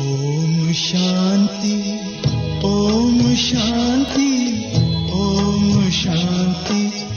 ओम शान्ति ओम शान्ति ओम शान्ति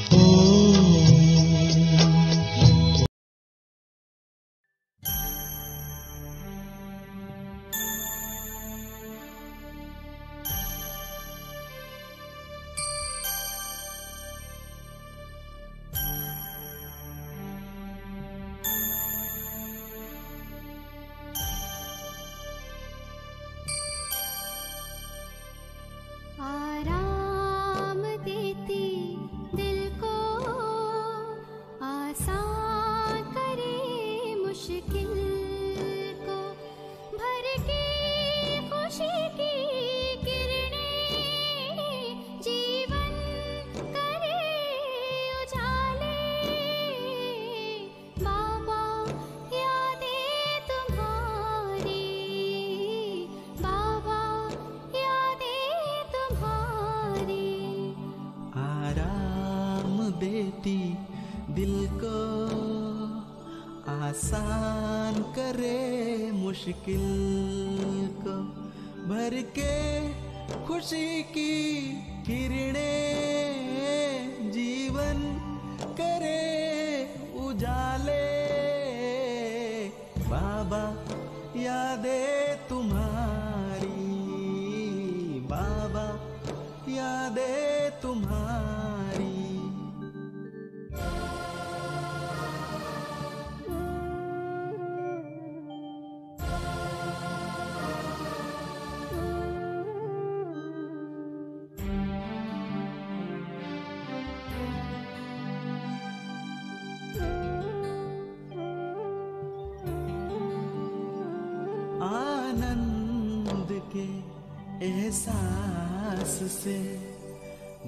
सांस से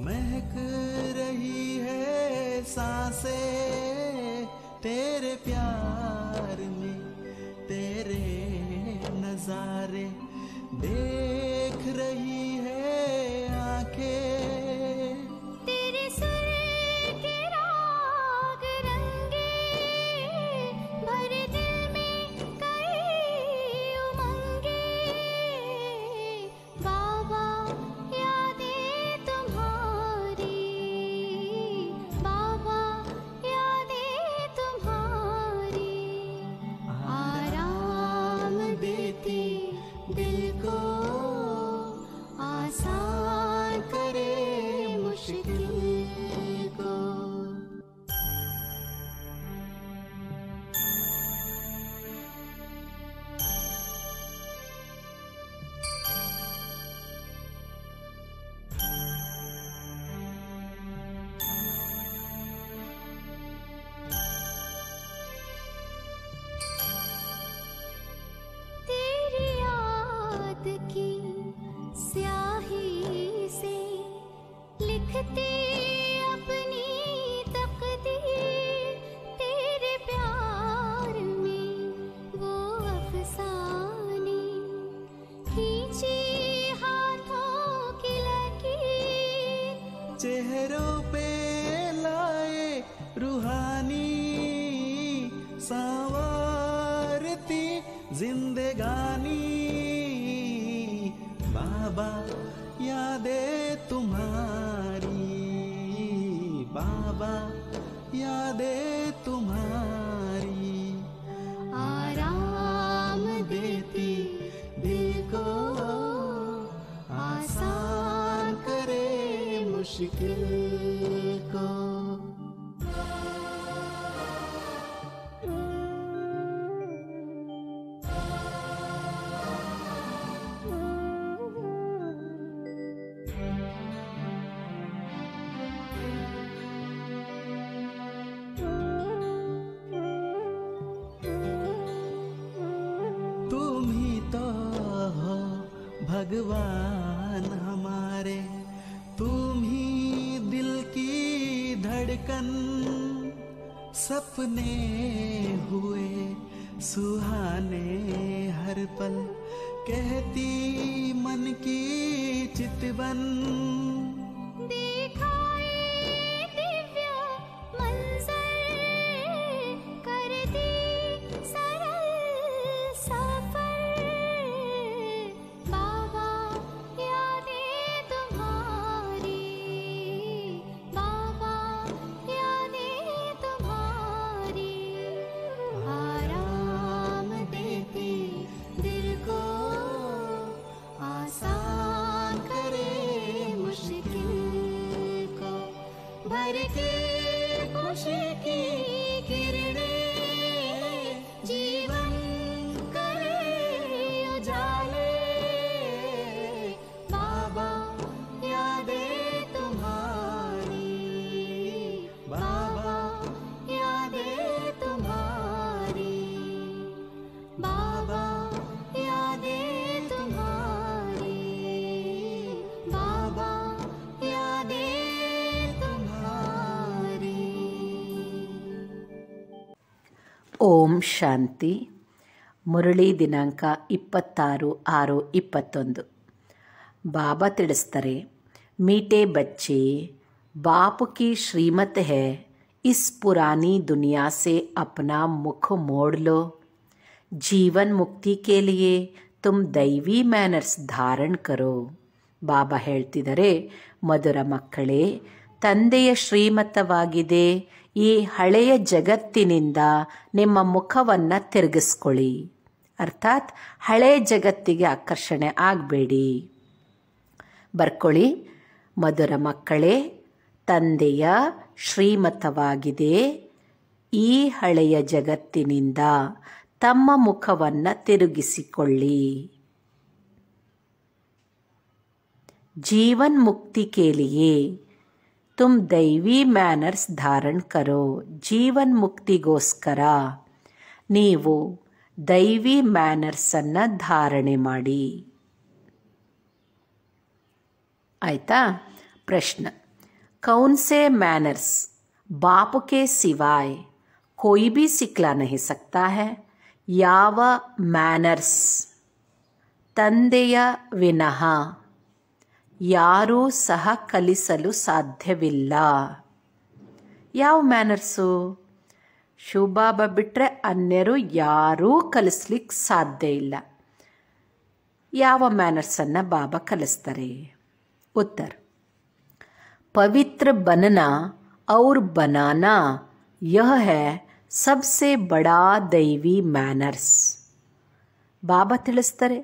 महक रही है सांसे तेरे प्यार में तेरे नजारे दे चेहरों पे लाए रूहानी सांवारती जिंदगानी बाबा यादें भर खुशी की किरणें जीवन ಓಂ ಶಾಂತಿ ಮುರಳಿ ದಿನಾಂಕ ಇಪ್ಪತ್ತಾರು ಆರು ಇಪ್ಪತ್ತೊಂದು ಬಾಬಾ ತಿಳಿಸ್ತಾರೆ ಮೀಟೆ ಬಚ್ಚೆ ಬಾಪು ಕಿ ಶ್ರೀಮತ್ ಹೇ ಇಸ್ ಪುರಾನಿ ದುನಿಯಾ ಸೆ ಅಪ್ನಾ ಮುಖ ಮೋಡ್ ಲೋ ಜೀವನ್ ಮುಕ್ತಿ ಕೇಲಿಯೇ ತುಮ್ ದೈವಿ ಮ್ಯಾನರ್ಸ್ ಧಾರಣ್ ಕರೋ ಬಾಬಾ ಹೇಳ್ತಿದ್ದಾರೆ ಮಧುರ ಮಕ್ಕಳೇ ತಂದೆಯ ಶ್ರೀಮತವಾಗಿದೆ ಈ ಹಳೆಯ ಜಗತ್ತಿನಿಂದ ನಿಮ್ಮ ಮುಖವನ್ನು ತಿರುಗಿಸ್ಕೊಳ್ಳಿ ಅರ್ಥಾತ್ ಹಳೆಯ ಜಗತ್ತಿಗೆ ಆಕರ್ಷಣೆ ಆಗಬೇಡಿ ಬರ್ಕೊಳ್ಳಿ ಮಧುರ ಮಕ್ಕಳೇ ತಂದೆಯ ಶ್ರೀಮತವಾಗಿದೆ ಈ ಹಳೆಯ ಜಗತ್ತಿನಿಂದ ತಮ್ಮ ಮುಖವನ್ನು ತಿರುಗಿಸಿಕೊಳ್ಳಿ ಮುಕ್ತಿ ಕೇಳಿಯೇ तुम दैवी मैनर्स धारण करो जीवन मुक्तिगोस्कर नहीं दैवी मैनर्स धारणे आयता प्रश्न कौन से मैनर्स बाप के सिवाय कोई भी सिकला नहीं सकता है याव मैनर्स तंदेय विनहा ಯಾರೂ ಸಹ ಕಲಿಸಲು ಸಾಧ್ಯವಿಲ್ಲ ಯಾವ ಮ್ಯಾನರ್ಸು ಶಿವಬಾಬ ಬಿಟ್ಟರೆ ಅನ್ಯರು ಯಾರೂ ಕಲಿಸ್ಲಿಕ್ಕೆ ಸಾಧ್ಯ ಇಲ್ಲ ಯಾವ ಮ್ಯಾನರ್ಸನ್ನು ಬಾಬಾ ಕಲಿಸ್ತಾರೆ ಉತ್ತರ ಪವಿತ್ರ ಬನನ ಔರ್ ಬನಾನ ಯಹ ಹೈ ಸಬ್ಸೆ ಬಡಾ ದೈವಿ ಮ್ಯಾನರ್ಸ್ ಬಾಬಾ ತಿಳಿಸ್ತಾರೆ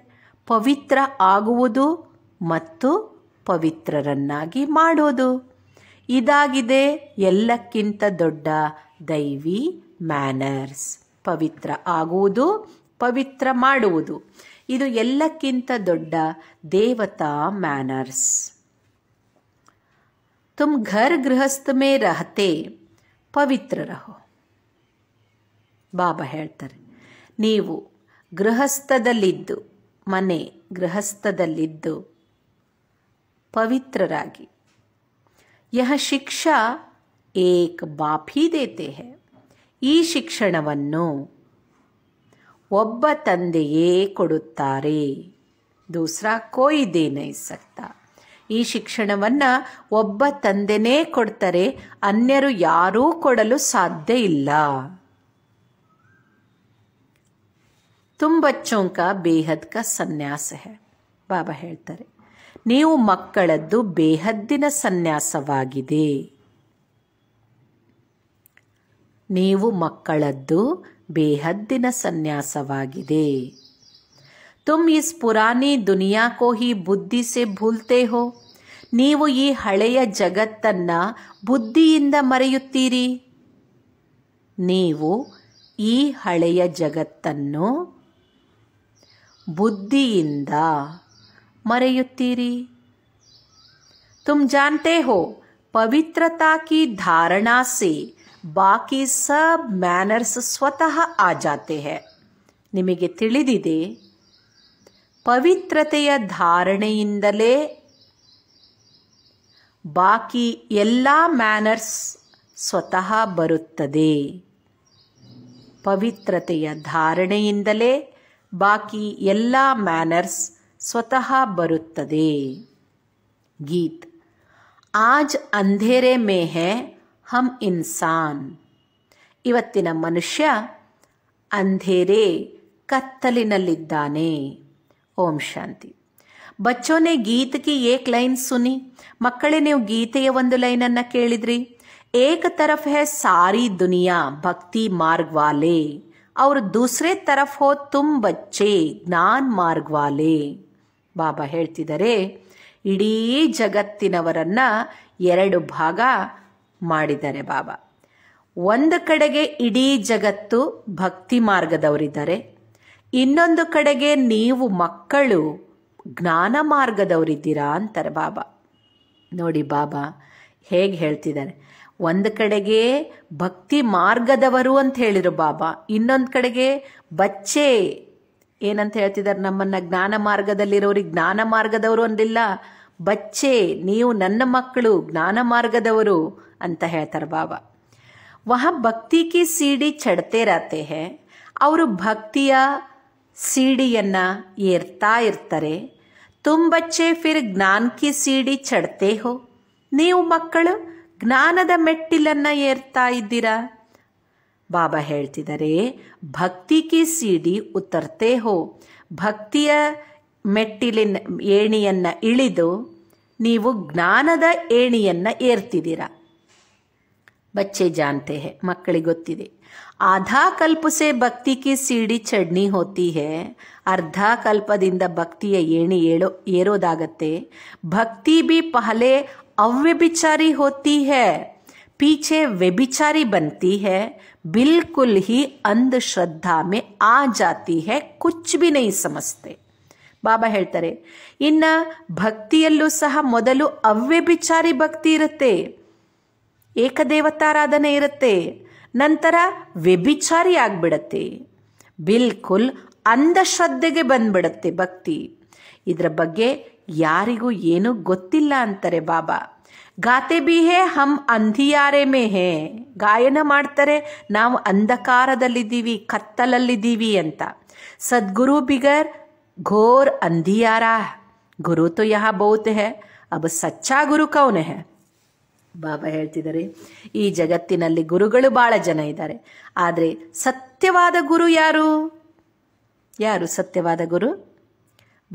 ಪವಿತ್ರ ಆಗುವುದು ಮತ್ತು ಪವಿತ್ರರನ್ನಾಗಿ ಮಾಡೋದು ಇದಾಗಿದೆ ಎಲ್ಲಕ್ಕಿಂತ ದೊಡ್ಡ ದೈವಿ ಮ್ಯಾನರ್ಸ್ ಪವಿತ್ರ ಆಗುವುದು ಪವಿತ್ರ ಮಾಡುವುದು ಇದು ಎಲ್ಲಕ್ಕಿಂತ ದೊಡ್ಡ ದೇವತಾ ಮ್ಯಾನರ್ಸ್ ತುಮ್ ಘರ್ ಗೃಹಸ್ಥ ಮೇ ರಹತೆ ಪವಿತ್ರ ರಹೋ ಬಾಬಾ ಹೇಳ್ತಾರೆ ನೀವು ಗೃಹಸ್ಥದಲ್ಲಿದ್ದು ಮನೆ ಗೃಹಸ್ಥದಲ್ಲಿದ್ದು ಪವಿತ್ರರಾಗಿ ಯಹ ಶಿಕ್ಷಾ ಏಕ್ ಬಾಫಿ ದೇತೆ ಹೇ ಈ ಶಿಕ್ಷಣವನ್ನು ಒಬ್ಬ ತಂದೆಯೇ ಕೊಡುತ್ತಾರೆ ದೂಸರ ಕೋಯಿ ದೇ ಈ ಶಿಕ್ಷಣವನ್ನು ಒಬ್ಬ ತಂದೆನೇ ಕೊಡ್ತಾರೆ ಅನ್ಯರು ಯಾರೂ ಕೊಡಲು ಸಾಧ್ಯ ಇಲ್ಲ ತುಂಬ ಬೇಹದ್ಕ ಬೇಹದ್ಕ ಸನ್ಯಾಸ ಹೇ ಬಾಬಾ ಹೇಳ್ತಾರೆ ನೀವು ಮಕ್ಕಳದ್ದು ಬೇಹದ್ದಿನ ಸನ್ಯಾಸವಾಗಿದೆ ನೀವು ಮಕ್ಕಳದ್ದು ಬೇಹದ್ದಿನ ಸನ್ಯಾಸವಾಗಿದೆ ತುಮ್ ಇಸ್ ಪುರಾಣಿ ದುನಿಯಾ ಕೋಹಿ ಬುದ್ಧಿ ಸೆ ಭೂಲ್ತೆ ಹೋ ನೀವು ಈ ಹಳೆಯ ಜಗತ್ತನ್ನ ಬುದ್ಧಿಯಿಂದ ಮರೆಯುತ್ತೀರಿ ನೀವು ಈ ಹಳೆಯ ಜಗತ್ತನ್ನು ಬುದ್ಧಿಯಿಂದ मरेयुत्तीरी तुम जानते हो पवित्रता की धारणा से बाकी सब मैनर्स ಸ್ವತಃ ಆ जाते हैं ನಿಮಗೆ ತಿಳಿದಿದೆ ಪವಿತ್ರತೆಯ ಧಾರಣೆಯಿಂದಲೇ ಬಾಕಿ ಎಲ್ಲ ಮ್ಯಾನರ್ಸ್ ಸ್ವತಃ ಬರುತ್ತದೆ ಪವಿತ್ರತೆಯ ಧಾರಣೆಯಿಂದಲೇ ಬಾಕಿ ಎಲ್ಲ ಮ್ಯಾನರ್ಸ್ स्वतः बरुत्तदे गीत आज अंधेरे में है हम इंसान इवत्तिन मनुष्य अंधेरे कत्तलिनल्लिद्दाने ओम शांति बच्चों ने गीत की एक लाइन सुनी मकड़े ने गीत लाइन अन्ना केलिद्री एक तरफ है सारी दुनिया भक्ति मार्ग वाले और दूसरे तरफ हो तुम बच्चे ज्ञान मार्ग वाले ಬಾಬಾ ಹೇಳ್ತಿದ್ದಾರೆ ಇಡೀ ಜಗತ್ತಿನವರನ್ನ ಎರಡು ಭಾಗ ಮಾಡಿದ್ದಾರೆ ಬಾಬಾ ಒಂದು ಕಡೆಗೆ ಇಡೀ ಜಗತ್ತು ಭಕ್ತಿ ಮಾರ್ಗದವರಿದ್ದಾರೆ ಇನ್ನೊಂದು ಕಡೆಗೆ ನೀವು ಮಕ್ಕಳು ಜ್ಞಾನ ಮಾರ್ಗದವರಿದ್ದೀರಾ ಅಂತಾರೆ ಬಾಬಾ ನೋಡಿ ಬಾಬಾ ಹೇಗೆ ಹೇಳ್ತಿದ್ದಾರೆ ಒಂದು ಕಡೆಗೆ ಭಕ್ತಿ ಮಾರ್ಗದವರು ಅಂತ ಹೇಳಿದರು ಬಾಬಾ ಇನ್ನೊಂದು ಕಡೆಗೆ ಬಚ್ಚೆ ಏನಂತ ಹೇಳ್ತಿದ್ದಾರೆ ನಮ್ಮನ್ನ ಜ್ಞಾನ ಮಾರ್ಗದಲ್ಲಿರೋರಿಗೆ ಜ್ಞಾನ ಮಾರ್ಗದವರು ಅಂದಿಲ್ಲ ಬಚ್ಚೆ ನೀವು ನನ್ನ ಮಕ್ಕಳು ಜ್ಞಾನ ಮಾರ್ಗದವರು ಅಂತ ಹೇಳ್ತಾರೆ ಬಾಬಾ ವಹ ಭಕ್ತಿ ಕಿ ಸೀಡಿ ಚಡತೆ ರಾತೆ ಹೇ ಅವರು ಭಕ್ತಿಯ ಸೀಡಿಯನ್ನ ಏರ್ತಾ ಇರ್ತಾರೆ ತುಂಬ ಬಚ್ಚೆ ಫಿರ್ ಜ್ಞಾನ್ ಕಿ ಸೀಡಿ ಚಡತೆ ಹೋ ನೀವು ಮಕ್ಕಳು ಜ್ಞಾನದ ಮೆಟ್ಟಿಲನ್ನ ಏರ್ತಾ ಇದ್ದೀರಾ ಬಾಬಾ ಹೇಳ್ತಿದ್ದಾರೆ ಭಕ್ತಿಗೆ ಸೀಡಿ ಉತ್ತರ್ತೆ ಹೋ ಭಕ್ತಿಯ ಮೆಟ್ಟಿಲಿನ ಏಣಿಯನ್ನು ಇಳಿದು ನೀವು ಜ್ಞಾನದ ಏಣಿಯನ್ನು ಏರ್ತಿದ್ದೀರಾ ಬಚ್ಚೆ ಜಾನ್ತೆ ಹೇ ಮಕ್ಕಳಿಗೆ ಗೊತ್ತಿದೆ ಆಧಾ ಕಲ್ಪಸೆ ಭಕ್ತಿಗೆ ಸೀಡಿ ಚಡ್ನಿ ಹೋತಿ ಹೇ ಅರ್ಧ ಕಲ್ಪದಿಂದ ಭಕ್ತಿಯ ಏಣಿ ಏಳೋ ಏರೋದಾಗತ್ತೆ ಭಕ್ತಿ ಬಿ ಪಹಲೆ ಅವ್ಯಭಿಚಾರಿ ಹೋತಿ ಹೇ ಪೀಚೆ ವ್ಯಭಿಚಾರಿ ಬಂತಿ ಹೇ बिल्कुल ही अंधश्रद्धा में आ जाती है कुछ भी नहीं समझते ಬಾಬಾ ಹೇಳ್ತಾರೆ ಇನ್ನ ಭಕ್ತಿಯಲ್ಲೂ ಸಹ ಮೊದಲು ಅವ್ಯಭಿಚಾರಿ ಭಕ್ತಿ ಇರುತ್ತೆ ಏಕದೇವತಾರಾಧನೆ ಇರುತ್ತೆ ನಂತರ ವ್ಯಭಿಚಾರಿ ಆಗ್ಬಿಡತ್ತೆ ಬಿಲ್ಕುಲ್ ಅಂಧಶ್ರದ್ಧೆಗೆ ಬಂದ್ಬಿಡತ್ತೆ ಭಕ್ತಿ ಇದರ ಬಗ್ಗೆ ಯಾರಿಗೂ ಏನೂ ಗೊತ್ತಿಲ್ಲ ಅಂತಾರೆ ಬಾಬಾ ಗಾತೆ ಬಿ ಹೇ ಹಮ್ ಅಂಧಿಯಾರೆ ಮೇ ಹೇ ಗಾಯನ ಮಾಡ್ತಾರೆ ನಾವು ಅಂಧಕಾರದಲ್ಲಿದ್ದೀವಿ ಕತ್ತಲಲ್ಲಿದ್ದೀವಿ ಅಂತ ಸದ್ಗುರು ಬಿಗರ್ ಘೋರ್ ಅಂಧಿಯಾರ ಗುರು ತು ಯಹ ಬೌತ್ ಹೇ ಅಬ ಸಚ್ಚಾ ಗುರು ಕೌನ್ ಹೇ ಬಾಬಾ ಹೇಳ್ತಿದ್ದಾರೆ ಈ ಜಗತ್ತಿನಲ್ಲಿ ಗುರುಗಳು ಬಹಳ ಜನ ಇದ್ದಾರೆ ಆದರೆ ಸತ್ಯವಾದ ಗುರು ಯಾರು ಯಾರು ಸತ್ಯವಾದ ಗುರು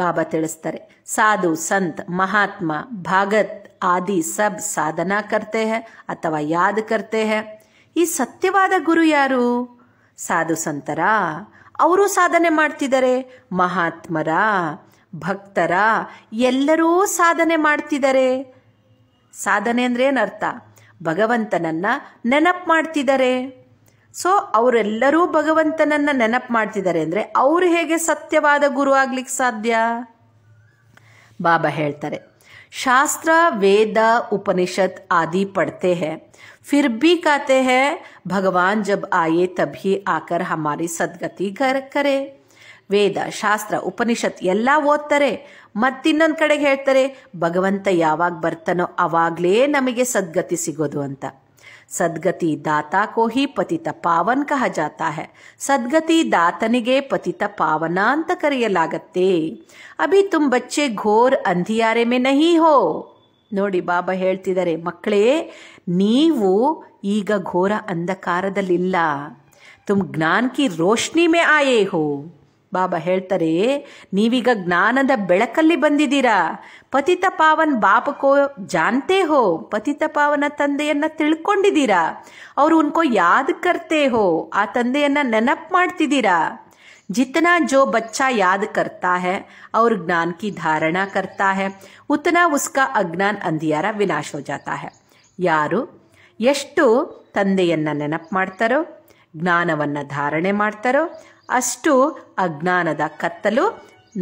ಬಾಬಾ ತಿಳಿಸ್ತಾರೆ ಸಾಧು ಸಂತ್ ಮಹಾತ್ಮ ಭಾಗತ್ ಆದಿ ಸಬ್ ಸಾಧನಾ करते हैं ಯಾದ याद करते हैं ಈ ಸತ್ಯವಾದ ಗುರು ಯಾರು ಸಾಧು ಸಂತರ ಅವರು ಸಾಧನೆ ಮಾಡ್ತಿದ್ದಾರೆ ಮಹಾತ್ಮರ ಭಕ್ತರ ಎಲ್ಲರೂ ಸಾಧನೆ ಮಾಡ್ತಿದ್ದಾರೆ ಸಾಧನೆ ಅಂದ್ರೆ ಏನರ್ಥ ಭಗವಂತನನ್ನ ನೆನಪು ಮಾಡ್ತಿದ್ದಾರೆ ಸೊ ಅವರೆಲ್ಲರೂ ಭಗವಂತನನ್ನ ನೆನಪು ಮಾಡ್ತಿದ್ದಾರೆ ಅಂದ್ರೆ ಅವರು ಹೇಗೆ ಸತ್ಯವಾದ ಗುರು ಆಗ್ಲಿಕ್ಕೆ ಸಾಧ್ಯ ಬಾಬಾ ಹೇಳ್ತಾರೆ शास्त्र वेद उपनिषद आदि पढ़ते हैं फिर भी कहते हैं भगवान जब आए तभी आकर हमारी सदगति कर करे ವೇದ ಶಾಸ್ತ್ರ ಉಪನಿಷತ್ ಎಲ್ಲ ಓದ್ತಾರೆ ಮತ್ತಿನ್ನೊಂದು ಕಡೆಗೆ ಹೇಳ್ತಾರೆ ಭಗವಂತ ಯಾವಾಗ ಬರ್ತಾನೋ ಅವಾಗ್ಲೇ ನಮಗೆ ಸದ್ಗತಿ ಸಿಗೋದು ಅಂತ सदगति दाता को ही पतित पावन कहा जाता है सदगति दातनिगे पतित पावनांत करिय लागते अभी तुम बच्चे घोर अंधियारे में नहीं हो नोड़ी बाबा ಹೇಳ್ತಿದ್ದಾರೆ ಮಕ್ಕಳೇ ನೀವು ಈಗ ಘೋರ ಅಂಧಕಾರದಲ್ಲಿಲ್ಲ ತುಮ್ ಜ್ಞಾನ್ ಕಿ ರೋಶ್ನಿ ಮೇ ಆಯೇ ಹೋ ಬಾಬಾ ಹೇಳ್ತಾರೆ ನೀವೀಗ ಜ್ಞಾನದ ಬೆಳಕಲ್ಲಿ ಬಂದಿದ್ದೀರಾ ಪತಿತ ಪಾವನ್ ಬಾಪಕೋ ಜಾನ್ತೆ ಹೋ ಪತಿತ ಪಾವನ ತಂದೆಯನ್ನ ತಿಳ್ಕೊಂಡಿದ್ದೀರಾ ಅವ್ರು ಉನ್ಕೋ ಯಾದ ಕರ್ತೆ ಹೋ ಆ ತಂದೆಯನ್ನ ನೆನಪು ಮಾಡ್ತಿದ್ದೀರಾ ಜಿತನಾ ಜೋ ಬಚ್ಚಾ ಯಾದ ಕರ್ತಾ है ಅವ್ರ ಜ್ಞಾನ ಕಿ ಧಾರಣಾ ಕರ್ತಾ ಹೇ उतना उसका ಅಜ್ಞಾನ ಅಂಧಿಯಾರ ವಿನಾಶ हो है ಯಾರು ಎಷ್ಟು ತಂದೆಯನ್ನ ನೆನಪು ಮಾಡ್ತಾರೋ ಜ್ಞಾನವನ್ನ ಧಾರಣೆ ಮಾಡ್ತಾರೋ ಅಷ್ಟು ಅಜ್ಞಾನದ ಕತ್ತಲು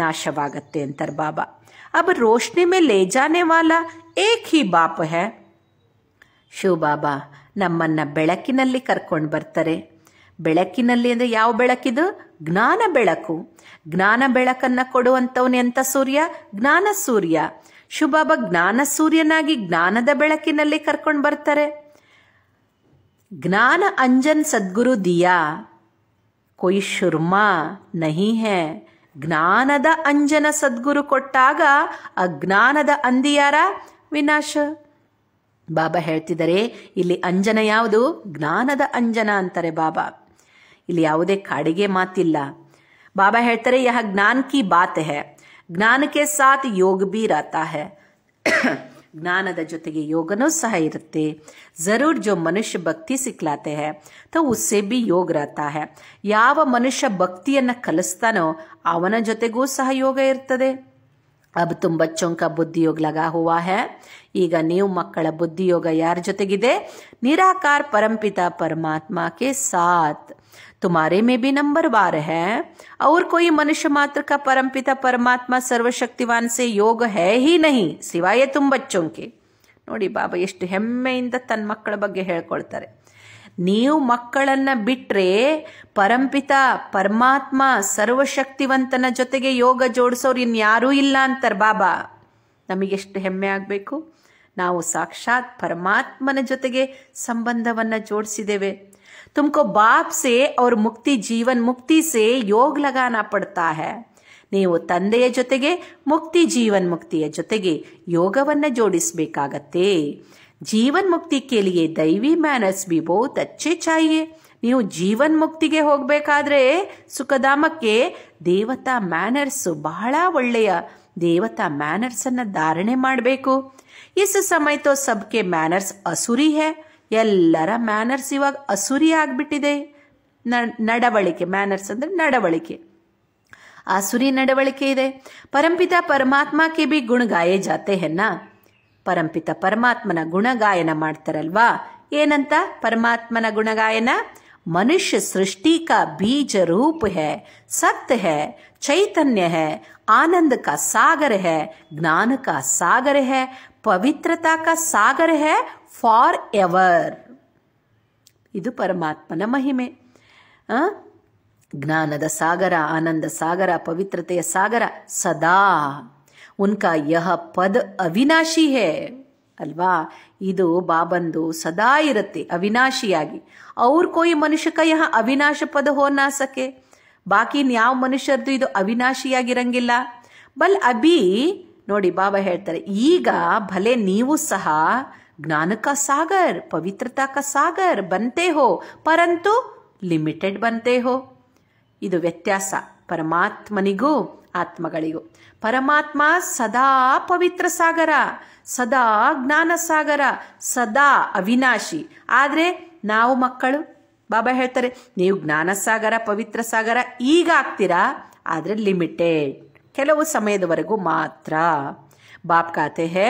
ನಾಶವಾಗತ್ತೆ ಅಂತಾರೆ ಬಾಬಾ अब रोशनी में ले जाने ಏಕ್ ಹಿ ಬಾಪ್ ಹೆ ಶಿವ ಬಾಬಾ ನಮ್ಮನ್ನು ಬೆಳಕಿನಲ್ಲಿ ಕರ್ಕೊಂಡು ಬರ್ತಾರೆ ಬೆಳಕಿನಲ್ಲಿ ಅಂದರೆ ಯಾವ ಬೆಳಕಿದು ಜ್ಞಾನ ಬೆಳಕು ಜ್ಞಾನ ಬೆಳಕನ್ನು ಕೊಡುವಂಥವನು ಎಂಥ ಸೂರ್ಯ ಜ್ಞಾನ ಸೂರ್ಯ ಶಿವಬಾಬಾ ಜ್ಞಾನ ಸೂರ್ಯನಾಗಿ ಜ್ಞಾನದ ಬೆಳಕಿನಲ್ಲಿ ಕರ್ಕೊಂಡು ಬರ್ತಾರೆ ಜ್ಞಾನ ಅಂಜನ್ ಸದ್ಗುರು ದಿಯಾ ಕೊಯ್ ಶುರ್ಮ ನಹಿ ಹೇ ಜ್ಞಾನದ ಅಂಜನ ಸದ್ಗುರು ಕೊಟ್ಟಾಗ ಅಜ್ಞಾನದ ಅಂದಿಯಾರ ವಿನಾಶ ಬಾಬಾ ಹೇಳ್ತಿದ್ದಾರೆ ಇಲ್ಲಿ ಅಂಜನ ಯಾವುದು ಜ್ಞಾನದ ಅಂಜನ ಅಂತಾರೆ ಬಾಬಾ ಇಲ್ಲಿ ಯಾವುದೇ ಕಾಡಿಗೆ ಮಾತಿಲ್ಲ ಬಾಬಾ ಹೇಳ್ತಾರೆ ಯಹ ಜ್ಞಾನ ಕಿ ಬಾತ್ ಹೇ ಜ್ಞಾನಕ್ಕೆ ಸಾತ್ ಯೋಗ ಬಿ ರತಾ ಹೇ ಜ್ಞಾನದ ಜೊತೆಗೆ ಯೋಗನೂ ಸಹ ಇರುತ್ತೆ ಜರೂರ್ ಜೋ ಮನುಷ್ಯ ಭಕ್ತಿ ಸಿಕ್ಲಾತೆ ಹೇ ತೋ ಉಸ್ಸೆ ಬಿ ಯೋಗ ರಹತಾ ಹೇ ಯಾವ ಮನುಷ್ಯ ಭಕ್ತಿಯನ್ನು ಕಲಿಸ್ತಾನೋ ಅವನ ಜೊತೆಗೂ ಸಹ ಯೋಗ ಇರ್ತದೆ ಅಬ್ ತುಮ್ ಬಚ್ಚೊಂಕ ಬುದ್ಧಿಯೋಗ ಲಗಾ ಹುವಾ ಹೇ ಈಗ ನೀವು ಮಕ್ಕಳ ಬುದ್ಧಿಯೋಗ ಯಾರ ಜೊತೆಗಿದೆ ನಿರಾಕಾರ ಪರಂಪಿತ ಪರಮಾತ್ಮ ಕೆ ಸಾಥ್ तुम्हारे में भी नंबर बार है और कोई मनुष्य मात्र का परमपिता परमात्मा से योग ಯೋಗ ही नहीं सिवाय तुम बच्चों के ನೋಡಿ ಬಾಬಾ ಎಷ್ಟು ಹೆಮ್ಮೆಯಿಂದ ತನ್ನ ಮಕ್ಕಳ ಬಗ್ಗೆ ಹೇಳ್ಕೊಳ್ತಾರೆ ನೀವು ಮಕ್ಕಳನ್ನ ಬಿಟ್ರೆ ಪರಂಪಿತ ಪರಮಾತ್ಮ ಸರ್ವಶಕ್ತಿವಂತನ ಜೊತೆಗೆ ಯೋಗ ಜೋಡಿಸೋರು ಇನ್ಯಾರೂ ಇಲ್ಲ ಅಂತಾರೆ ಬಾಬಾ ನಮಗೆಷ್ಟು ಹೆಮ್ಮೆ ಆಗಬೇಕು ನಾವು ಸಾಕ್ಷಾತ್ ಪರಮಾತ್ಮನ ಜೊತೆಗೆ ಸಂಬಂಧವನ್ನು ಜೋಡಿಸಿದ್ದೇವೆ तुमको बाप से और ಮುಕ್ತಿ ಜೀವನ್ ಮುಕ್ತಿ ಸೇ ಯೋಗ ಲಗಾನ ಪಡ್ತಾ ಹೈ ನೀವು ತಂದೆಯ ಜೊತೆಗೆ ಮುಕ್ತಿ ಜೀವನ್ ಮುಕ್ತಿಯ ಜೊತೆಗೆ ಯೋಗವನ್ನು ಜೋಡಿಸಬೇಕಾಗತ್ತೆ ಜೀವನ್ ಮುಕ್ತಿ ಕೇಲಿಗೆ ದೈವಿ ಮ್ಯಾನರ್ಸ್ ಬಿ ಬಹುತ್ ಅಚ್ಚೆ ಚಾಯಿಯೇ ನೀವು ಜೀವನ್ ಮುಕ್ತಿಗೆ ಹೋಗಬೇಕಾದ್ರೆ ಸುಖಧಾಮಕ್ಕೆ ದೇವತಾ ಮ್ಯಾನರ್ಸ್ ಬಹಳ ಒಳ್ಳೆಯ ದೇವತಾ ಮ್ಯಾನರ್ಸ್ ಅನ್ನ ಧಾರಣೆ ಮಾಡಬೇಕು ಇಸ್ ಸಮಯ ತೋ ಸಬ್ಕೆ ಮ್ಯಾನರ್ಸ್ ಅಸುರಿ ಹೈ ಎಲ್ಲರ ಮ್ಯಾನರ್ಸ್ ಇವಾಗ ಅಸುರಿ ಆಗಿಬಿಟ್ಟಿದೆ ನಡವಳಿಕೆ ಮ್ಯಾನರ್ಸ್ ಅಂದರೆ ನಡವಳಿಕೆ ಅಸುರಿ ನಡವಳಿಕೆ ಇದೆ ಪರಂಪಿತ ಪರಮಾತ್ಮ ಕೆ ಬಿ ಗುಣಗಾಯೇ ಜಾತೆ ಹೆನ್ನ ಪರಂಪಿತ ಪರಮಾತ್ಮನ ಗುಣಗಾಯನ ಮಾಡ್ತಾರಲ್ವಾ ಏನಂತ ಪರಮಾತ್ಮನ ಗುಣಗಾಯನ ಮನುಷ್ಯ ಸೃಷ್ಟಿ ಬೀಜ ರೂಪ ಹೇ ಸತ್ ಹೇ ಚೈತನ್ಯ ಹೇ ಆನಂದ ಕಾ ಸಾಗರ ಹೇ ಜ್ಞಾನ ಕಾ ಸಾಗರ ಹೇ ಪವಿತ್ರತಾ ಕಾ ಸಾಗರ ಹೇ ಫಾರ್ ಎವರ್ ಇದು ಪರಮಾತ್ಮನ ಮಹಿಮೆ ಜ್ಞಾನದ ಸಾಗರ ಆನಂದ ಸಾಗರ ಪವಿತ್ರತೆಯ ಸಾಗರ ಸದಾ ಉನ್ಕಾ ಯಹ ಪದ ಅವಿನಾಶಿ ಹೇ ಅಲ್ವಾ ಇದು ಬಾಬಂದು ಸದಾ ಇರುತ್ತೆ ಅವಿನಾಶಿಯಾಗಿ ಅವ್ರ ಕೋಯಿ ಮನುಷ್ಯಕ ಯಹ ಅವಿನಾಶ ಪದ ಹೋನಾಸಕ್ಕೆ ಬಾಕಿ ಯಾವ ಮನುಷ್ಯರದ್ದು ಇದು ಅವಿನಾಶಿಯಾಗಿರಂಗಿಲ್ಲ ಬಲ್ ಅಭಿ ನೋಡಿ ಬಾಬಾ ಹೇಳ್ತಾರೆ ಈಗ ಭಲೆ ನೀವು ಸಹ ಜ್ಞಾನಕ ಸಾಗರ್ सागर पवित्रता का सागर बनते हो परंतु ಲಿಮಿಟೆಡ್ ಬಂತೇ ಹೋ ಇದು ವ್ಯತ್ಯಾಸ ಪರಮಾತ್ಮನಿಗೂ ಆತ್ಮಗಳಿಗೂ ಪರಮಾತ್ಮ ಸದಾ ಪವಿತ್ರ ಸಾಗರ ಸದಾ ಜ್ಞಾನ ಸಾಗರ ಸದಾ ಅವಿನಾಶಿ ಆದರೆ ನಾವು ಮಕ್ಕಳು ಬಾಬಾ ಹೇಳ್ತಾರೆ ನೀವು ಜ್ಞಾನ ಸಾಗರ ಪವಿತ್ರ ಸಾಗರ ಈಗ ಆಗ್ತೀರಾ ಆದರೆ ಲಿಮಿಟೆಡ್ ಕೆಲವು ಸಮಯದವರೆಗೂ ಮಾತ್ರ ಬಾಪ್ ಕಾತೆ ಹೇ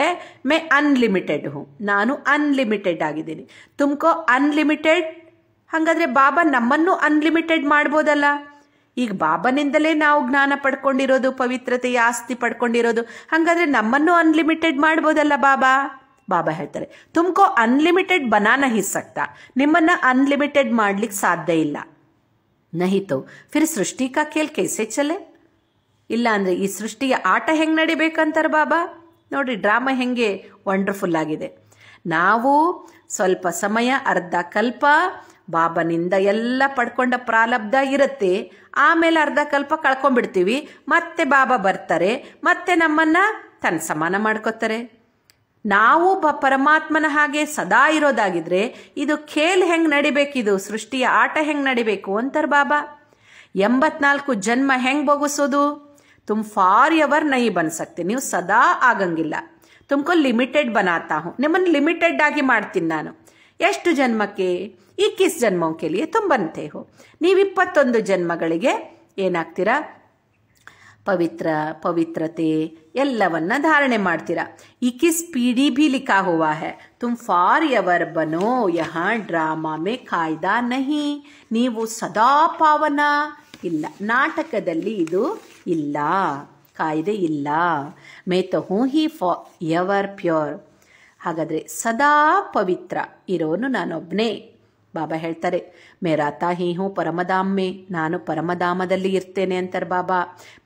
ಮೇ ಅನ್ಲಿಮಿಟೆಡ್ ಹೂ ನಾನು ಅನ್ಲಿಮಿಟೆಡ್ ಆಗಿದ್ದೀನಿ ತುಮಕೋ ಅನ್ಲಿಮಿಟೆಡ್ ಹಾಗಾದರೆ ಬಾಬಾ ನಮ್ಮನ್ನು ಅನ್ಲಿಮಿಟೆಡ್ ಮಾಡ್ಬೋದಲ್ಲ ಈಗ ಬಾಬನಿಂದಲೇ ನಾವು ಜ್ಞಾನ ಪಡ್ಕೊಂಡಿರೋದು ಪವಿತ್ರತೆಯ ಆಸ್ತಿ ಪಡ್ಕೊಂಡಿರೋದು ಹಾಗಾದ್ರೆ ನಮ್ಮನ್ನು ಅನ್ಲಿಮಿಟೆಡ್ ಮಾಡ್ಬೋದಲ್ಲ ಬಾಬಾ ಬಾಬಾ ಹೇಳ್ತಾರೆ ತುಮಕೋ ಅನ್ಲಿಮಿಟೆಡ್ ಬನಾನ ಹಿಸ್ಸಕ್ತ ನಿಮ್ಮನ್ನು ಅನ್ಲಿಮಿಟೆಡ್ ಮಾಡ್ಲಿಕ್ಕೆ ಸಾಧ್ಯ ಇಲ್ಲ ನಹಿತು ಫಿರ್ ಸೃಷ್ಟಿ ಕಾ ಕೆಸೆ ಕೈಸೆ ಇಲ್ಲ ಅಂದರೆ ಈ ಸೃಷ್ಟಿಯ ಆಟ ಹೆಂಗೆ ನಡಿಬೇಕಂತಾರೆ ಬಾಬಾ ನೋಡಿ ಡ್ರಾಮಾ ಹೆಂಗೆ ವಂಡರ್ಫುಲ್ ಆಗಿದೆ ನಾವು ಸ್ವಲ್ಪ ಸಮಯ ಅರ್ಧ ಕಲ್ಪ ಬಾಬನಿಂದ ಎಲ್ಲ ಪಡ್ಕೊಂಡ ಪ್ರಾಲಬ್ಧ ಇರುತ್ತೆ ಆಮೇಲೆ ಅರ್ಧ ಕಲ್ಪ ಕಳ್ಕೊಂಡ್ಬಿಡ್ತೀವಿ ಮತ್ತೆ ಬಾಬಾ ಬರ್ತಾರೆ ಮತ್ತೆ ನಮ್ಮನ್ನ ತನ್ನ ಸಮಾನ ಮಾಡ್ಕೋತಾರೆ ನಾವು ಬ ಪರಮಾತ್ಮನ ಹಾಗೆ ಸದಾ ಇರೋದಾಗಿದ್ರೆ ಇದು ಖೇಲ್ ಹೆಂಗೆ ನಡಿಬೇಕಿದು ಸೃಷ್ಟಿಯ ಆಟ ಹೆಂಗೆ ನಡಿಬೇಕು ಅಂತಾರೆ ಬಾಬಾ ಎಂಬತ್ನಾಲ್ಕು ಜನ್ಮ ಹೆಂಗೆ ಬೊಗಿಸೋದು ತುಮ್ ಫಾರ್ ಎವರ್ ನೈ बन सकते ನೀವು ಸದಾ ಆಗಂಗಿಲ್ಲ ತುಮಕು ಲಿಮಿಟೆಡ್ ಬನಾತಾ ಹೂँ ನಿಮ್ಮನ್ನು ಲಿಮಿಟೆಡ್ ಆಗಿ ಮಾಡ್ತೀನಿ ನಾನು ಎಷ್ಟು ಜನ್ಮಕ್ಕೆ ಇಕ್ಕಿಸ್ ಜನ್ಮಕ್ಕೆ ಲಿಯೇ ತುಮ್ ಬಂತೆ ಹೋ ನೀವಿಪ್ಪತ್ತೊಂದು ಜನ್ಮಗಳಿಗೆ ಏನಾಗ್ತೀರಾ ಪವಿತ್ರ ಪವಿತ್ರತೆ ಎಲ್ಲವನ್ನ ಧಾರಣೆ ಮಾಡ್ತೀರಾ ಇಕ್ಕಿಸ್ ಪೀಡಿ ಬಿ ಲಿಖಾ ಹುವಾ ಹೆ ತುಮ್ ಫಾರ್ ಎವರ್ ಬನೋ ಯಹ ಡ್ರಾಮಾ ಮೇ ಕಾಯ್ದಾ ನಹಿ ನೀವು ಸದಾ ಪಾವನ ಇಲ್ಲ ನಾಟಕದಲ್ಲಿ ಇದು ಇಲ್ಲ ಕಾಯ್ದೆ ಇಲ್ಲ ಮೇ ಹೂ ಹಿ ಫಾರ್ ಎವರ್ ಪ್ಯೂರ್ ಹಾಗಾದರೆ ಸದಾ ಪವಿತ್ರ ಇರೋನು ನಾನೊಬ್ಬನೇ ಬಾಬಾ ಹೇಳ್ತಾರೆ ಮೇರಾ ಹೀ ಹೂ ಪರಮಧಾಮೆ ನಾನು ಪರಮಧಾಮದಲ್ಲಿ ಇರ್ತೇನೆ ಅಂತಾರೆ ಬಾಬಾ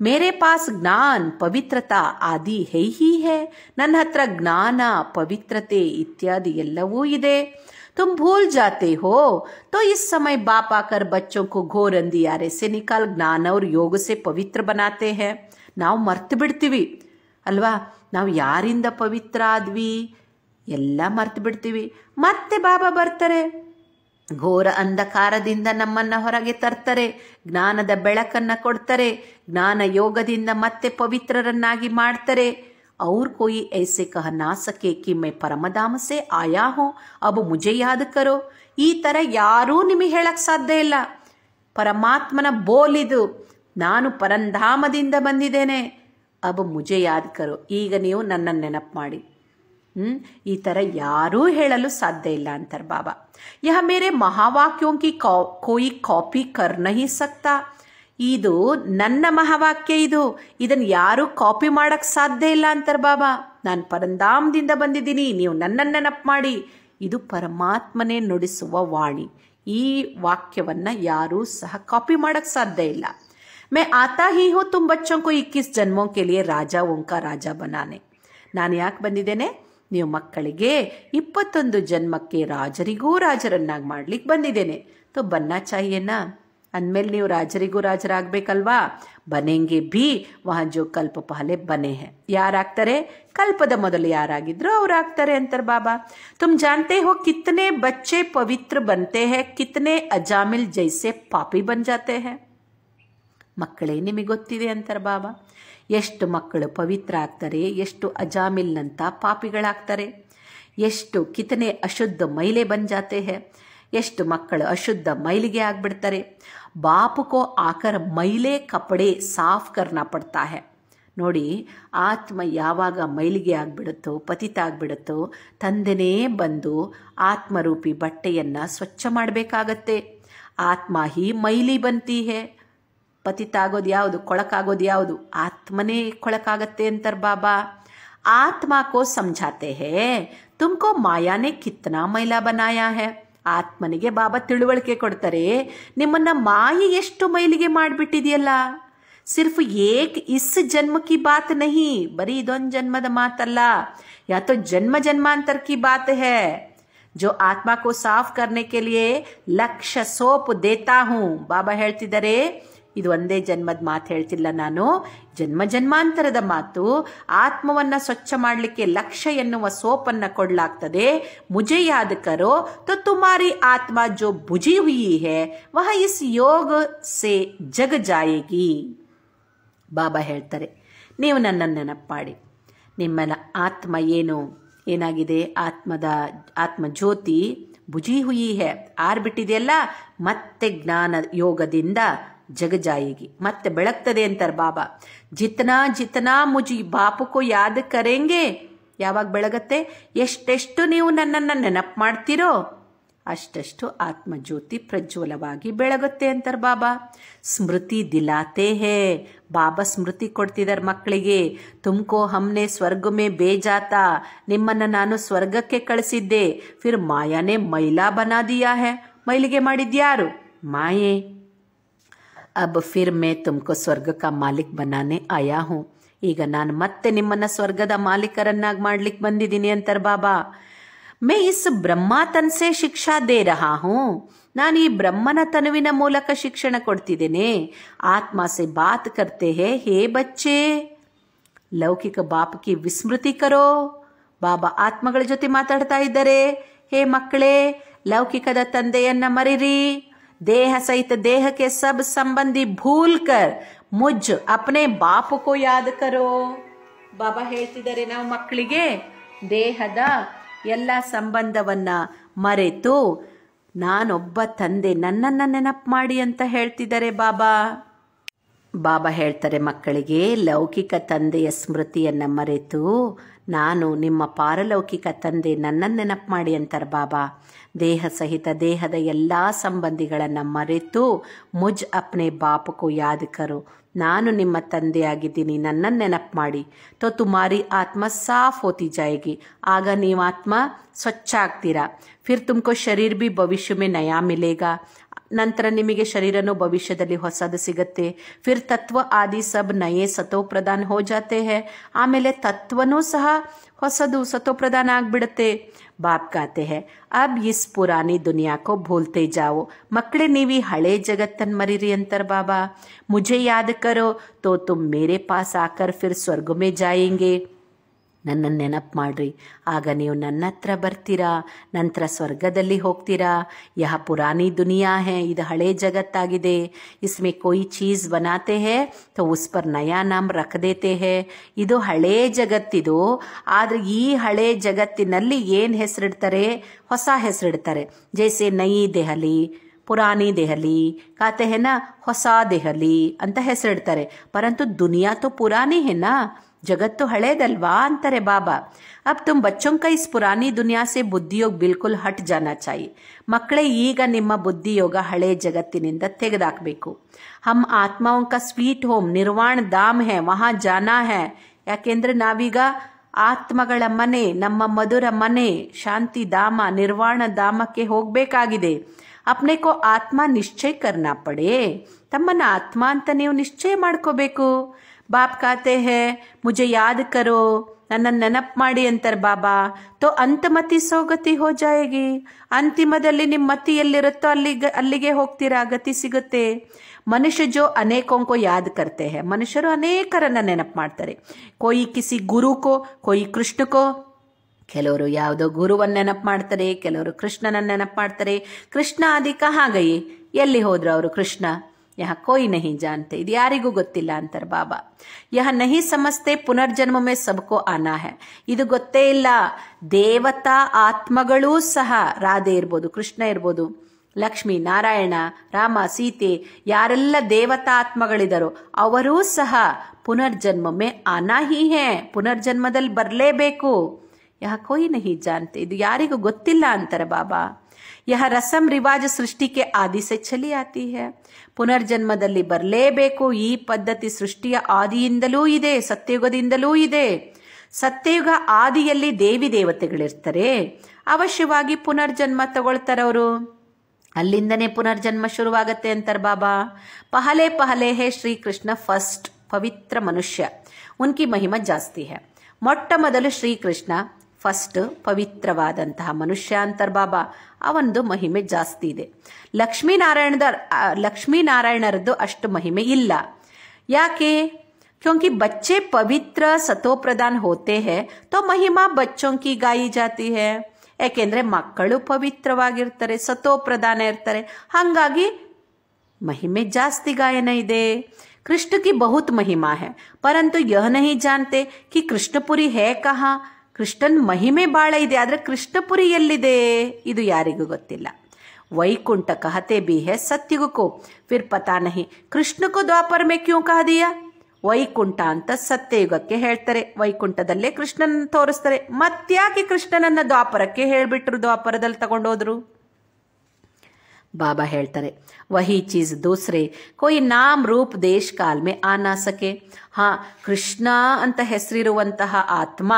ಮೇರೆ ಪಾಸ್ ಜ್ಞಾನ್ ಪವಿತ್ರತಾ ಆದಿ ಹೇ ಹೀ ಹೇ ನನ್ನ ಹತ್ರ ಜ್ಞಾನ ಪವಿತ್ರತೆ ಇತ್ಯಾದಿ ಎಲ್ಲವೂ ಇದೆ तुम भूल जाते हो तो इस समय बाप आकर बच्चों को घोर अंधियारे से निकाल ಜ್ಞಾನ और योग से पवित्र बनाते हैं ನಾವು ಮರ್ತು ಬಿಡ್ತೀವಿ ಅಲ್ವಾ ನಾವು ಯಾರಿಂದ ಪವಿತ್ರ ಆದ್ವಿ ಎಲ್ಲ ಮರ್ತು ಬಿಡ್ತೀವಿ ಮತ್ತೆ ಬಾಬಾ ಬರ್ತಾರೆ ಘೋರ ಅಂಧಕಾರದಿಂದ ನಮ್ಮನ್ನು ಹೊರಗೆ ತರ್ತಾರೆ ಜ್ಞಾನದ ಬೆಳಕನ್ನು ಕೊಡ್ತಾರೆ ಜ್ಞಾನ ಯೋಗದಿಂದ ಮತ್ತೆ ಪವಿತ್ರರನ್ನಾಗಿ ಮಾಡ್ತಾರೆ और कोई ऐसे कह ना सके कि मैं ಆಯಾ ಹೋ ಅಬು ಮುಜೆ ಯಾದ ಕರೋ ಈ ಥರ ಯಾರೂ ನಿಮಗೆ ಹೇಳಕ್ ಸಾಧ್ಯ ಇಲ್ಲ ಪರಮಾತ್ಮನ ಬೋಲಿದು ನಾನು ಪರಂಧಾಮದಿಂದ ಬಂದಿದ್ದೇನೆ ಅಬು ಮುಜೆ ಯಾದ ಕರೋ ಈಗ ನೀವು ನನ್ನ ನೆನಪು ಮಾಡಿ ಹ್ಮ್ ಈ ಥರ ಯಾರೂ ಹೇಳಲು ಸಾಧ್ಯ ಇಲ್ಲ ಅಂತಾರೆ ಬಾಬಾ ಯಹ ಮೇರೆ ಮಹಾವಾಕ್ಯೋಂ ಕೋಯಿ ಕಾಪಿ ಕರ್ ಸಕ್ತಾ ಇದು ನನ್ನ ಮಹಾವಾಕ್ಯ ಇದು ಇದನ್ನು ಯಾರೂ ಕಾಪಿ ಮಾಡೋಕ್ಕೆ ಸಾಧ್ಯ ಇಲ್ಲ ಅಂತಾರೆ ಬಾಬಾ ನಾನು ಪರಂಧಾಮದಿಂದ ಬಂದಿದ್ದೀನಿ ನೀವು ನನ್ನನ್ನು ನೆನಪು ಮಾಡಿ ಇದು ಪರಮಾತ್ಮನೇ ನುಡಿಸುವ ವಾಣಿ ಈ ವಾಕ್ಯವನ್ನು ಯಾರೂ ಸಹ ಕಾಪಿ ಮಾಡೋಕೆ ಸಾಧ್ಯ ಇಲ್ಲ ಮೇ ಆತ ಹೀ ಹೋ ತುಂಬ ಚೊಂಕು ಇಕ್ಕಿಸ್ ಜನ್ಮೋಂ ಕೆ ರಾಜ ಓಂಕಾ ರಾಜ ಬನಾನೆ ನಾನು ಯಾಕೆ ಬಂದಿದ್ದೇನೆ ನೀವು ಮಕ್ಕಳಿಗೆ ಇಪ್ಪತ್ತೊಂದು ಜನ್ಮಕ್ಕೆ ರಾಜರಿಗೂ ರಾಜರನ್ನಾಗಿ ಮಾಡ್ಲಿಕ್ಕೆ ಬಂದಿದ್ದೇನೆ ತೊ ಬನ್ನ ಚಾಯಿಯನ್ನ ಅಂದಮೇಲೆ ನೀವು ರಾಜರಿಗೂ ರಾಜರಾಗ್ಬೇಕಲ್ವಾ ಬನೆಂಗೇ ಬಿ وہاں ಜೋ ಕಲ್ಪಪಹಳೆ ಬನೆಹ್ಯಾ ಯಾರು ಆಕ್ತರೆ ಕಲ್ಪದ ಮೊದಲ ಯಾರು ಆಗಿದ್ರು ಔರ ಆಕ್ತರೆ ಅಂತರ್ ಬಾಬಾ ತುಮ್ ಜಾನ್ತೆ ಹೋ ಕಿತ್ನೆ ಬಚ್ಚೆ ಪವಿತ್ರ ಬಂತೇ ಹೈ ಕಿತ್ನೆ ಅಜಾಮಿಲ್ ಜೈಸೆ ಪಾಪಿ ಬನ್ ಜಾತೆ ಹೈ ಮಕ್ಕಳೆ ನಿಮಗೆ ಗೊತ್ತಿದೆ ಅಂತರ್ ಬಾಬಾ ಎಷ್ಟ ಮಕ್ಕಳು ಪವಿತ್ರ ಆಕ್ತರೆ ಎಷ್ಟ ಅಜಾಮಿಲ್ ಅಂತ ಪಾಪಿಗಳ ಆಕ್ತರೆ ಎಷ್ಟ ಕಿತ್ನೆ ಅಶುದ್ಧ ಮೈಲೇ ಬನ್ ಜಾತೆ ಹೈ ಎಷ್ಟು ಮಕ್ಕಳು ಅಶುದ್ಧ ಮೈಲಿಗೆ ಆಗ್ಬಿಡ್ತಾರೆ ಬಾಪುಕೋ ಆಕರ ಮೈಲೇ ಕಪಡೆ ಸಾಫ್ ಕರ್ನ ಪಡ್ತಾ ಹೇ ನೋಡಿ ಆತ್ಮ ಯಾವಾಗ ಮೈಲಿಗೆ ಆಗಿಬಿಡುತ್ತೋ ಪತಿತ ಆಗಿಬಿಡುತ್ತೋ ತಂದೆನೇ ಬಂದು ಆತ್ಮರೂಪಿ ಬಟ್ಟೆಯನ್ನು ಸ್ವಚ್ಛ ಮಾಡಬೇಕಾಗತ್ತೆ ಆತ್ಮ ಹಿ ಮೈಲಿ ಬಂತಿ ಹೇ ಪತಿತಾಗೋದು ಯಾವುದು ಕೊಳಕಾಗೋದು ಯಾವುದು ಆತ್ಮನೇ ಕೊಳಕಾಗತ್ತೆ ಅಂತಾರ ಬಾಬಾ ಆತ್ಮ ಕೋ ಸಮಜಾತೆ ಹೇ ತುಮಕೋ ಮಾಯಾನೇ ಕಿತ್ತನಾ ಮೈಲಾ ಬನಾಯಾ ಹೇ ಆತ್ಮನಿಗೆ ಬಾಬಾ ತಿಳುವಳಿಕೆ ಕೊಡ್ತಾರೆ ನಿಮ್ಮನ್ನ ಮಾಯೆ ಎಷ್ಟು ಮೈಲಿಗೆ ಮಾಡಿಬಿಟ್ಟಿದೆಯಲ್ಲ ಸಿರ್ಫ್ ಏಕ್ ಇಸ್ ಜನ್ಮ ಕಿ ಬಾತ್ ನಹಿ ಬರೀ ಇದೊಂದು ಜನ್ಮದ ಮಾತಲ್ಲ ಯಾ ತೋ ಜನ್ಮ ಜನ್ಮಾಂತರ ಕಿ ಬಾತ್ ಹೇ ಜೋ ಆತ್ಮ ಕೋ ಸಾಫ್ ಕರ್ನೆ ಕೆ ಲಿಯೆ ಲಕ್ಷ ಸೋಪ್ ದೇತಾ ಹೂಂ ಬಾಬಾ ಹೇಳ್ತಿದ್ದಾರೆ ಇದು ಒಂದೇ ಜನ್ಮದ ಮಾತು ಹೇಳ್ತಿಲ್ಲ ನಾನು ಜನ್ಮ ಜನ್ಮಾಂತರದ ಮಾತು ಆತ್ಮವನ್ನ ಸ್ವಚ್ಛ ಮಾಡಲಿಕ್ಕೆ ಲಕ್ಷ ಎನ್ನುವ ಸೋಪನ್ನ ಕೊಡ್ಲಾಗ್ತದೆ ಮುಜೆಯಾದ ಕರೋ ತೋ ತುಮಾರಿ ಆತ್ಮ ಜೋ ಭುಜಿ ಹುಯಿ ಹೇ ವಹ ಇಸ್ ಯೋಗ ಸೇ ಜಗ ಜಾಯೇಗಿ ಬಾಬಾ ಹೇಳ್ತಾರೆ ನೀವು ನನ್ನ ನೆನಪಾಡಿ ನಿಮ್ಮನ ಆತ್ಮ ಏನು ಏನಾಗಿದೆ ಆತ್ಮದ ಆತ್ಮ ಜ್ಯೋತಿ ಭುಜಿ ಹುಯಿ ಹೇ ಆರ್ಬಿಟ್ಟಿದೆಯಲ್ಲ ಮತ್ತೆ ಜ್ಞಾನ ಯೋಗದಿಂದ ಜಗಜಾಯಿಗೆ ಮತ್ತೆ ಬೆಳಗ್ತದೆ ಅಂತಾರೆ ಬಾಬಾ ಜಿತನಾ ಜಿತನಾ ಮುಜಿ ಬಾಪುಕು ಯಾದ ಕರೆಂಗೆ ಯಾವಾಗ ಬೆಳಗತ್ತೆ ಎಷ್ಟೆಷ್ಟು ನೀವು ನನ್ನನ್ನು ನೆನಪು ಮಾಡ್ತೀರೋ ಅಷ್ಟೆಷ್ಟು ಆತ್ಮಜ್ಯೋತಿ ಪ್ರಜ್ವಲವಾಗಿ ಬೆಳಗುತ್ತೆ ಅಂತಾರೆ ಬಾಬಾ ಸ್ಮೃತಿ ದಿಲಾತೆ ಹೇ ಬಾಬಾ ಸ್ಮೃತಿ ಕೊಡ್ತಿದ್ದಾರೆ ಮಕ್ಕಳಿಗೆ ತುಮಕೋ ಹಮ್ನೆ ಸ್ವರ್ಗಮೇ ಬೇಜಾತ ನಿಮ್ಮನ್ನು ನಾನು ಸ್ವರ್ಗಕ್ಕೆ ಕಳಿಸಿದ್ದೆ ಫಿರ್ ಮಾಯಾನೇ ಮೈಲಾ ಬನಾದಿಯಾ ಹೇ ಮೈಲಿಗೆ ಮಾಡಿದ್ಯಾರು ಮಾಯೆ ಅಬ್ ಫಿರ್ ಮೇ ತುಮಕೋ ಸ್ವರ್ಗ ಕಾ ಮಾಲಿಕ್ ಬನಾನೆ ಆಯಾ ಹೂ ಈಗ ನಾನು ಮತ್ತೆ ನಿಮ್ಮನ್ನ ಸ್ವರ್ಗದ ಮಾಲೀಕರನ್ನಾಗಿ ಮಾಡ್ಲಿಕ್ಕೆ ಬಂದಿದ್ದೀನಿ ಅಂತಾರೆ ಬಾಬಾ ಮೇ ಇಸ್ ತನ್ಸೆ ಶಿಕ್ಷಾ ದೇ ರಹಾ ಹೂ ನಾನು ಈ ಬ್ರಹ್ಮನ ತನುವಿನ ಮೂಲಕ ಶಿಕ್ಷಣ ಕೊಡ್ತಿದ್ದೇನೆ ಆತ್ಮ ಸೆ ಬಾತ್ ಕರ್ತೆ ಹೇ ಹೇ ಬಚ್ಚೆ ಲೌಕಿಕ ಬಾಪಕಿ ವಿಸ್ಮೃತಿ ಕರೋ ಬಾಬಾ ಆತ್ಮಗಳ ಜೊತೆ ಮಾತಾಡ್ತಾ ಇದ್ದಾರೆ ಹೇ ಮಕ್ಕಳೇ ಲೌಕಿಕದ ತಂದೆಯನ್ನ ಮರಿರಿ ದೇಹ ಸಹಿತ ದೇಹಕ್ಕೆ ಸಬ್ ಸಂಬಂಧಿ ಭೂಲ್ಕರ್ ಮುಜ್ कर मुझ अपने बाप ಬಾಬಾ ಹೇಳ್ತಿದ್ದಾರೆ ನಾವು ಮಕ್ಕಳಿಗೆ ದೇಹದ ಎಲ್ಲ ಸಂಬಂಧವನ್ನ ಮರೆತು ನಾನೊಬ್ಬ ತಂದೆ ನನ್ನನ್ನು ನೆನಪು ಮಾಡಿ ಅಂತ ಹೇಳ್ತಿದ್ದಾರೆ ಬಾಬಾ ಬಾಬಾ ಹೇಳ್ತಾರೆ ಮಕ್ಕಳಿಗೆ ಲೌಕಿಕ ತಂದೆಯ ಸ್ಮೃತಿಯನ್ನು ಮರೆತು ನಾನು ನಿಮ್ಮ ಪಾರಲೌಕಿಕ ತಂದೆ ನನ್ನನ್ನು ನೆನಪು ಮಾಡಿ ಅಂತಾರೆ ಬಾಬಾ ದೇಹ ಸಹಿತ ದೇಹದ ಎಲ್ಲ ಸಂಬಂಧಿಗಳನ್ನು ಮರೆತು ಮುಜ್ ಅಪ್ನೆ ಬಾಪಕು ಯಾದಕರು ನಾನು ನಿಮ್ಮ ತಂದೆಯಾಗಿದ್ದೀನಿ ನನ್ನನ್ನು ನೆನಪು ಮಾಡಿ ತೋ ತುಮಾರಿ ಆತ್ಮ ಸಾಫ್ ಹೋತಿ ಜಾಯಿಗೆ ಆಗ ನೀವು ಆತ್ಮ ಸ್ವಚ್ಛ ಆಗ್ತೀರಾ ಫಿರ್ ತುಮಕೋ ಶರೀರ್ ಭಿ ಭವಿಷ್ಯ ಮೇ ನಯಾ ಮಿಲೇಗಾ नंतर ನಿಮಗೆ ശരീരનો ભવિષ્યದಲ್ಲಿ ಹೊಸદુ ಸಿગતે ફિર તત્વ આદી સબ નયે સતો પ્રદાન હો જાતે હે આમલે તત્વનો સહ ಹೊಸદુ સતો પ્રદાન આગીડતે બાપ કહેતે હે આબ યિસ પુરાની દુનિયા કો ભોલતે જાઓ મકડે નીવી હળે જગતન મરીરી અંતર બાબા મુજે યાદ કરો તો તુમ મેરે પાસ આકર ફિર સ્વર્ગ મે જાયેંગે ನನ್ನನ್ನು ನೆನಪು ಮಾಡ್ರಿ ಆಗ ನೀವು ನನ್ನ ಹತ್ರ ಬರ್ತೀರಾ ನಂತರ ಸ್ವರ್ಗದಲ್ಲಿ ಹೋಗ್ತೀರಾ ಯಹ ಪುರಾನಿ ದುನಿಯಾ ಹೇ ಇದು ಹಳೆ ಜಗತ್ತಾಗಿದೆ ಇಸ್ಮೇ ಕೊಯಿ ಚೀಸ್ ಬನಾತೆ ಹೇ ತೋ ಉಸ್ ಪರ್ ನಯಾ ನಾಮ್ ರಖ್ ಹೇ ಇದು ಹಳೆ ಜಗತ್ತಿದು ಆದರೆ ಈ ಹಳೆ ಜಗತ್ತಿನಲ್ಲಿ ಏನು ಹೆಸರಿಡ್ತಾರೆ ಹೊಸ ಹೆಸರಿಡ್ತಾರೆ ಜೈಸೆ ನಯಿ ದೆಹಲಿ ಪುರಾನಿ ದೆಹಲಿ ಕಾತೆ ಹೆನ ಹೊಸ ದೆಹಲಿ ಅಂತ ಹೆಸರಿಡ್ತಾರೆ ಪರಂತು ದುನಿಯಾ ತೋ ಪುರಾನಿ ಹೆನಾ ಜಗತ್ತು ಹಳೇದಲ್ವಾ ಅಂತಾರೆ ಬಾಬಾ ಅಬ್ ತುಮ್ तुम ಕೈ ಪುರಾನಿ ದುನಿಯಾಸೆ ಬುದ್ಧಿಯೋಗ ಬಿಲ್ಕುಲ್ ಹಟ್ ಜಾನ ಚಾಯಿ ಮಕ್ಕಳೇ ಈಗ ನಿಮ್ಮ ಬುದ್ಧಿಯೋಗ ಹಳೆ ಜಗತ್ತಿನಿಂದ ತೆಗೆದಾಕ್ಬೇಕು ಹಮ್ ಆತ್ಮ ಸ್ವೀಟ್ ಹೋಮ್ ನಿರ್ವಾಣ ದಾಮ್ ಹೇ ವಹಾ ಜಾನಾ ಹೇ ಯಾಕೆಂದ್ರೆ ನಾವೀಗ ಆತ್ಮಗಳ ಮನೆ ನಮ್ಮ ಮಧುರ ಮನೆ ಶಾಂತಿ ಧಾಮ ನಿರ್ವಾಣ ಧಾಮಕ್ಕೆ ಹೋಗ್ಬೇಕಾಗಿದೆ ಅಪ್ನೆ ಕೋ ಆತ್ಮ ನಿಶ್ಚಯ ಕರ್ನಾ ಪಡೆ ತಮ್ಮನ್ನ ಆತ್ಮ ಅಂತ ನೀವು ನಿಶ್ಚಯ ಮಾಡ್ಕೋಬೇಕು ಬಾಪ್ ಕಾತೆ ಹೇ ಮುಜೆ ಯಾದ್ ಕರೋ ನನ್ನ ನೆನಪು ಮಾಡಿ ಅಂತಾರೆ ಬಾಬಾ ತೋ ಮತಿ ಸೋಗತಿ ಹೋ ಜಾಯಗಿ ಅಂತಿಮದಲ್ಲಿ ನಿಮ್ಮ ಮತಿ ಎಲ್ಲಿರುತ್ತೋ ಅಲ್ಲಿ ಅಲ್ಲಿಗೆ ಹೋಗ್ತೀರಾ ಗತಿ ಸಿಗುತ್ತೆ ಮನುಷ್ಯ ಜೋ ಅನೇಕೋಂಕೋ ಯಾದ್ ಕರ್ತೆ ಹೇ ಮನುಷ್ಯರು ಅನೇಕರನ್ನ ನೆನಪು ಮಾಡ್ತಾರೆ ಕೊಯ್ ಕಿಸಿ ಗುರುಕೋ ಕೊಯಿ ಕೃಷ್ಣಕೋ ಕೆಲವರು ಯಾವುದೋ ಗುರುವನ್ನ ನೆನಪು ಮಾಡ್ತಾರೆ ಕೆಲವರು ಕೃಷ್ಣನ ನೆನಪು ಮಾಡ್ತಾರೆ ಕೃಷ್ಣ ಅಧಿಕ ಹಾಗೆಯೇ ಎಲ್ಲಿ ಹೋದ್ರು ಅವರು ಕೃಷ್ಣ ಯಹ ಕೋಯಿ ನಹಿ ಜಾನ್ತೆ ಇದು ಯಾರಿಗೂ ಗೊತ್ತಿಲ್ಲ ಅಂತಾರೆ ಬಾಬಾ ಯಹ ನಹಿ ಸಮಸ್ತೆ ಪುನರ್ಜನ್ಮ ಮೇ ಸಬ್ಕೋ ಆನಾ ಹೆ ಇದು ಗೊತ್ತೇ ಇಲ್ಲ ದೇವತಾ ಆತ್ಮಗಳೂ ಸಹ ರಾಧೆ ಇರ್ಬೋದು ಕೃಷ್ಣ ಇರ್ಬೋದು ಲಕ್ಷ್ಮೀ ನಾರಾಯಣ ರಾಮ ಸೀತೆ ಯಾರೆಲ್ಲ ದೇವತಾ ಆತ್ಮಗಳಿದಾರೋ ಅವರೂ ಸಹ ಪುನರ್ಜನ್ಮ ಮೇ ಆನಾ ಹಿ ಹೇ ಪುನರ್ಜನ್ಮದಲ್ಲಿ ಬರಲೇಬೇಕು ಯಹ ಕೋಯಿ ನಹಿ ಜಾನ್ತೆ ಇದು ಯಾರಿಗೂ ಗೊತ್ತಿಲ್ಲ ಅಂತಾರೆ ಬಾಬಾ यह रसम रिवाज सृष्टि के आदि से ಚಲಿ ಆತಿ ಹೇ ಪುನರ್ಜನ್ಮದಲ್ಲಿ ಬರಲೇಬೇಕು ಈ ಪದ್ಧತಿ ಸೃಷ್ಟಿಯ ಆದಿಯಿಂದಲೂ ಇದೆ ಸತ್ಯಯುಗದಿಂದಲೂ ಇದೆ ಸತ್ಯಯುಗ ಆದಿಯಲ್ಲಿ ದೇವಿ ದೇವತೆಗಳಿರ್ತಾರೆ ಅವಶ್ಯವಾಗಿ ಪುನರ್ಜನ್ಮ ತಗೊಳ್ತಾರವರು ಅಲ್ಲಿಂದನೇ ಪುನರ್ಜನ್ಮ ಶುರುವಾಗತ್ತೆ ಅಂತಾರೆ ಬಾಬಾ ಪಹಲೆ ಪಹಲೆ ಹೇ ಶ್ರೀಕೃಷ್ಣ ಫಸ್ಟ್ ಪವಿತ್ರ ಮನುಷ್ಯ ಉನ್ಕಿ ಮಹಿಮಾ ಜಾಸ್ತಿ ಹೇ ಮೊಟ್ಟ ಮೊದಲು ಶ್ರೀಕೃಷ್ಣ फर्स्ट पवित्रवाद अंत महांश्यांतर बाबा आवंद मोहिमे ಜಾಸ್ತಿ ಇದೆ ಲಕ್ಷ್ಮೀನಾರಾಯಣದ ಲಕ್ಷ್ಮೀನಾರಾಯಣರದ್ದು ಅಷ್ಟ ಮಹಿಮೆ ಇಲ್ಲ ಯಾಕೆ ಕ್ಯೂಂಕಿ ಬಚ್ಚೆ ಪವಿತ್ರ ಸತೋಪ್ರದಾನ hote hai to ಮಹಿಮಾ ಬಚ್ಚೋಂ ಕಿ ಗಾಯಿ ಜಾತಿ ಹೈ ಏಕಂದ್ರೆ ಮಕ್ಕಳು ಪವಿತ್ರವಾಗಿ ಇರ್ತರೆ ಸತೋಪ್ರದಾನ ಇರ್ತರೆ ಹಂಗಾಗಿ ಮಹಿಮೆ ಜಾಸ್ತಿ ಗಾಯನ ಇದೆ ಕೃಷ್ಣ ಕಿ ಬಹುತ್ ಮಹಿಮಾ ಹೈ ಪರಂತು ಯಹ نہیں جانتے ಕಿ ಕೃಷ್ಣ ಪುರಿ ಹೈ કહಾ ಕೃಷ್ಣನ್ ಮಹಿಮೆ ಬಾಳ ಇದೆ ಆದರೆ ಕೃಷ್ಣಪುರಿಯಲ್ಲಿದೆ ಇದು ಯಾರಿಗೂ ಗೊತ್ತಿಲ್ಲ ವೈಕುಂಠ ಕಹತೆ ಬಿಹೆ है ಫಿರ್ ಫಿರ್ ಪತಾ ನಹಿ ಕೃಷ್ಣಕ್ಕೂ कृष्ण ಕ್ಯೂ द्वापर ವೈಕುಂಠ ಅಂತ ಸತ್ಯಯುಗಕ್ಕೆ ಹೇಳ್ತಾರೆ ವೈಕುಂಠದಲ್ಲೇ ಕೃಷ್ಣನ ತೋರಿಸ್ತಾರೆ ಮತ್ತ್ಯಾಕೆ ಕೃಷ್ಣನನ್ನ ದ್ವಾಪರಕ್ಕೆ ಹೇಳ್ಬಿಟ್ರು ದ್ವಾಪರದಲ್ಲಿ ತಗೊಂಡೋದ್ರು ಬಾಬಾ ಹೇಳ್ತಾರೆ ವಹಿ ಚೀಸ್ ದೂಸ್ರೆ ಕೊಯ್ ನಾಮ್ ರೂಪ್ ದೇಶ್ ಕಾಲ್ಮೆ ಮೇ ಆ ನಾಸಕೆ ಹಾ ಕೃಷ್ಣ ಅಂತ ಹೆಸರಿರುವಂತಹ ಆತ್ಮ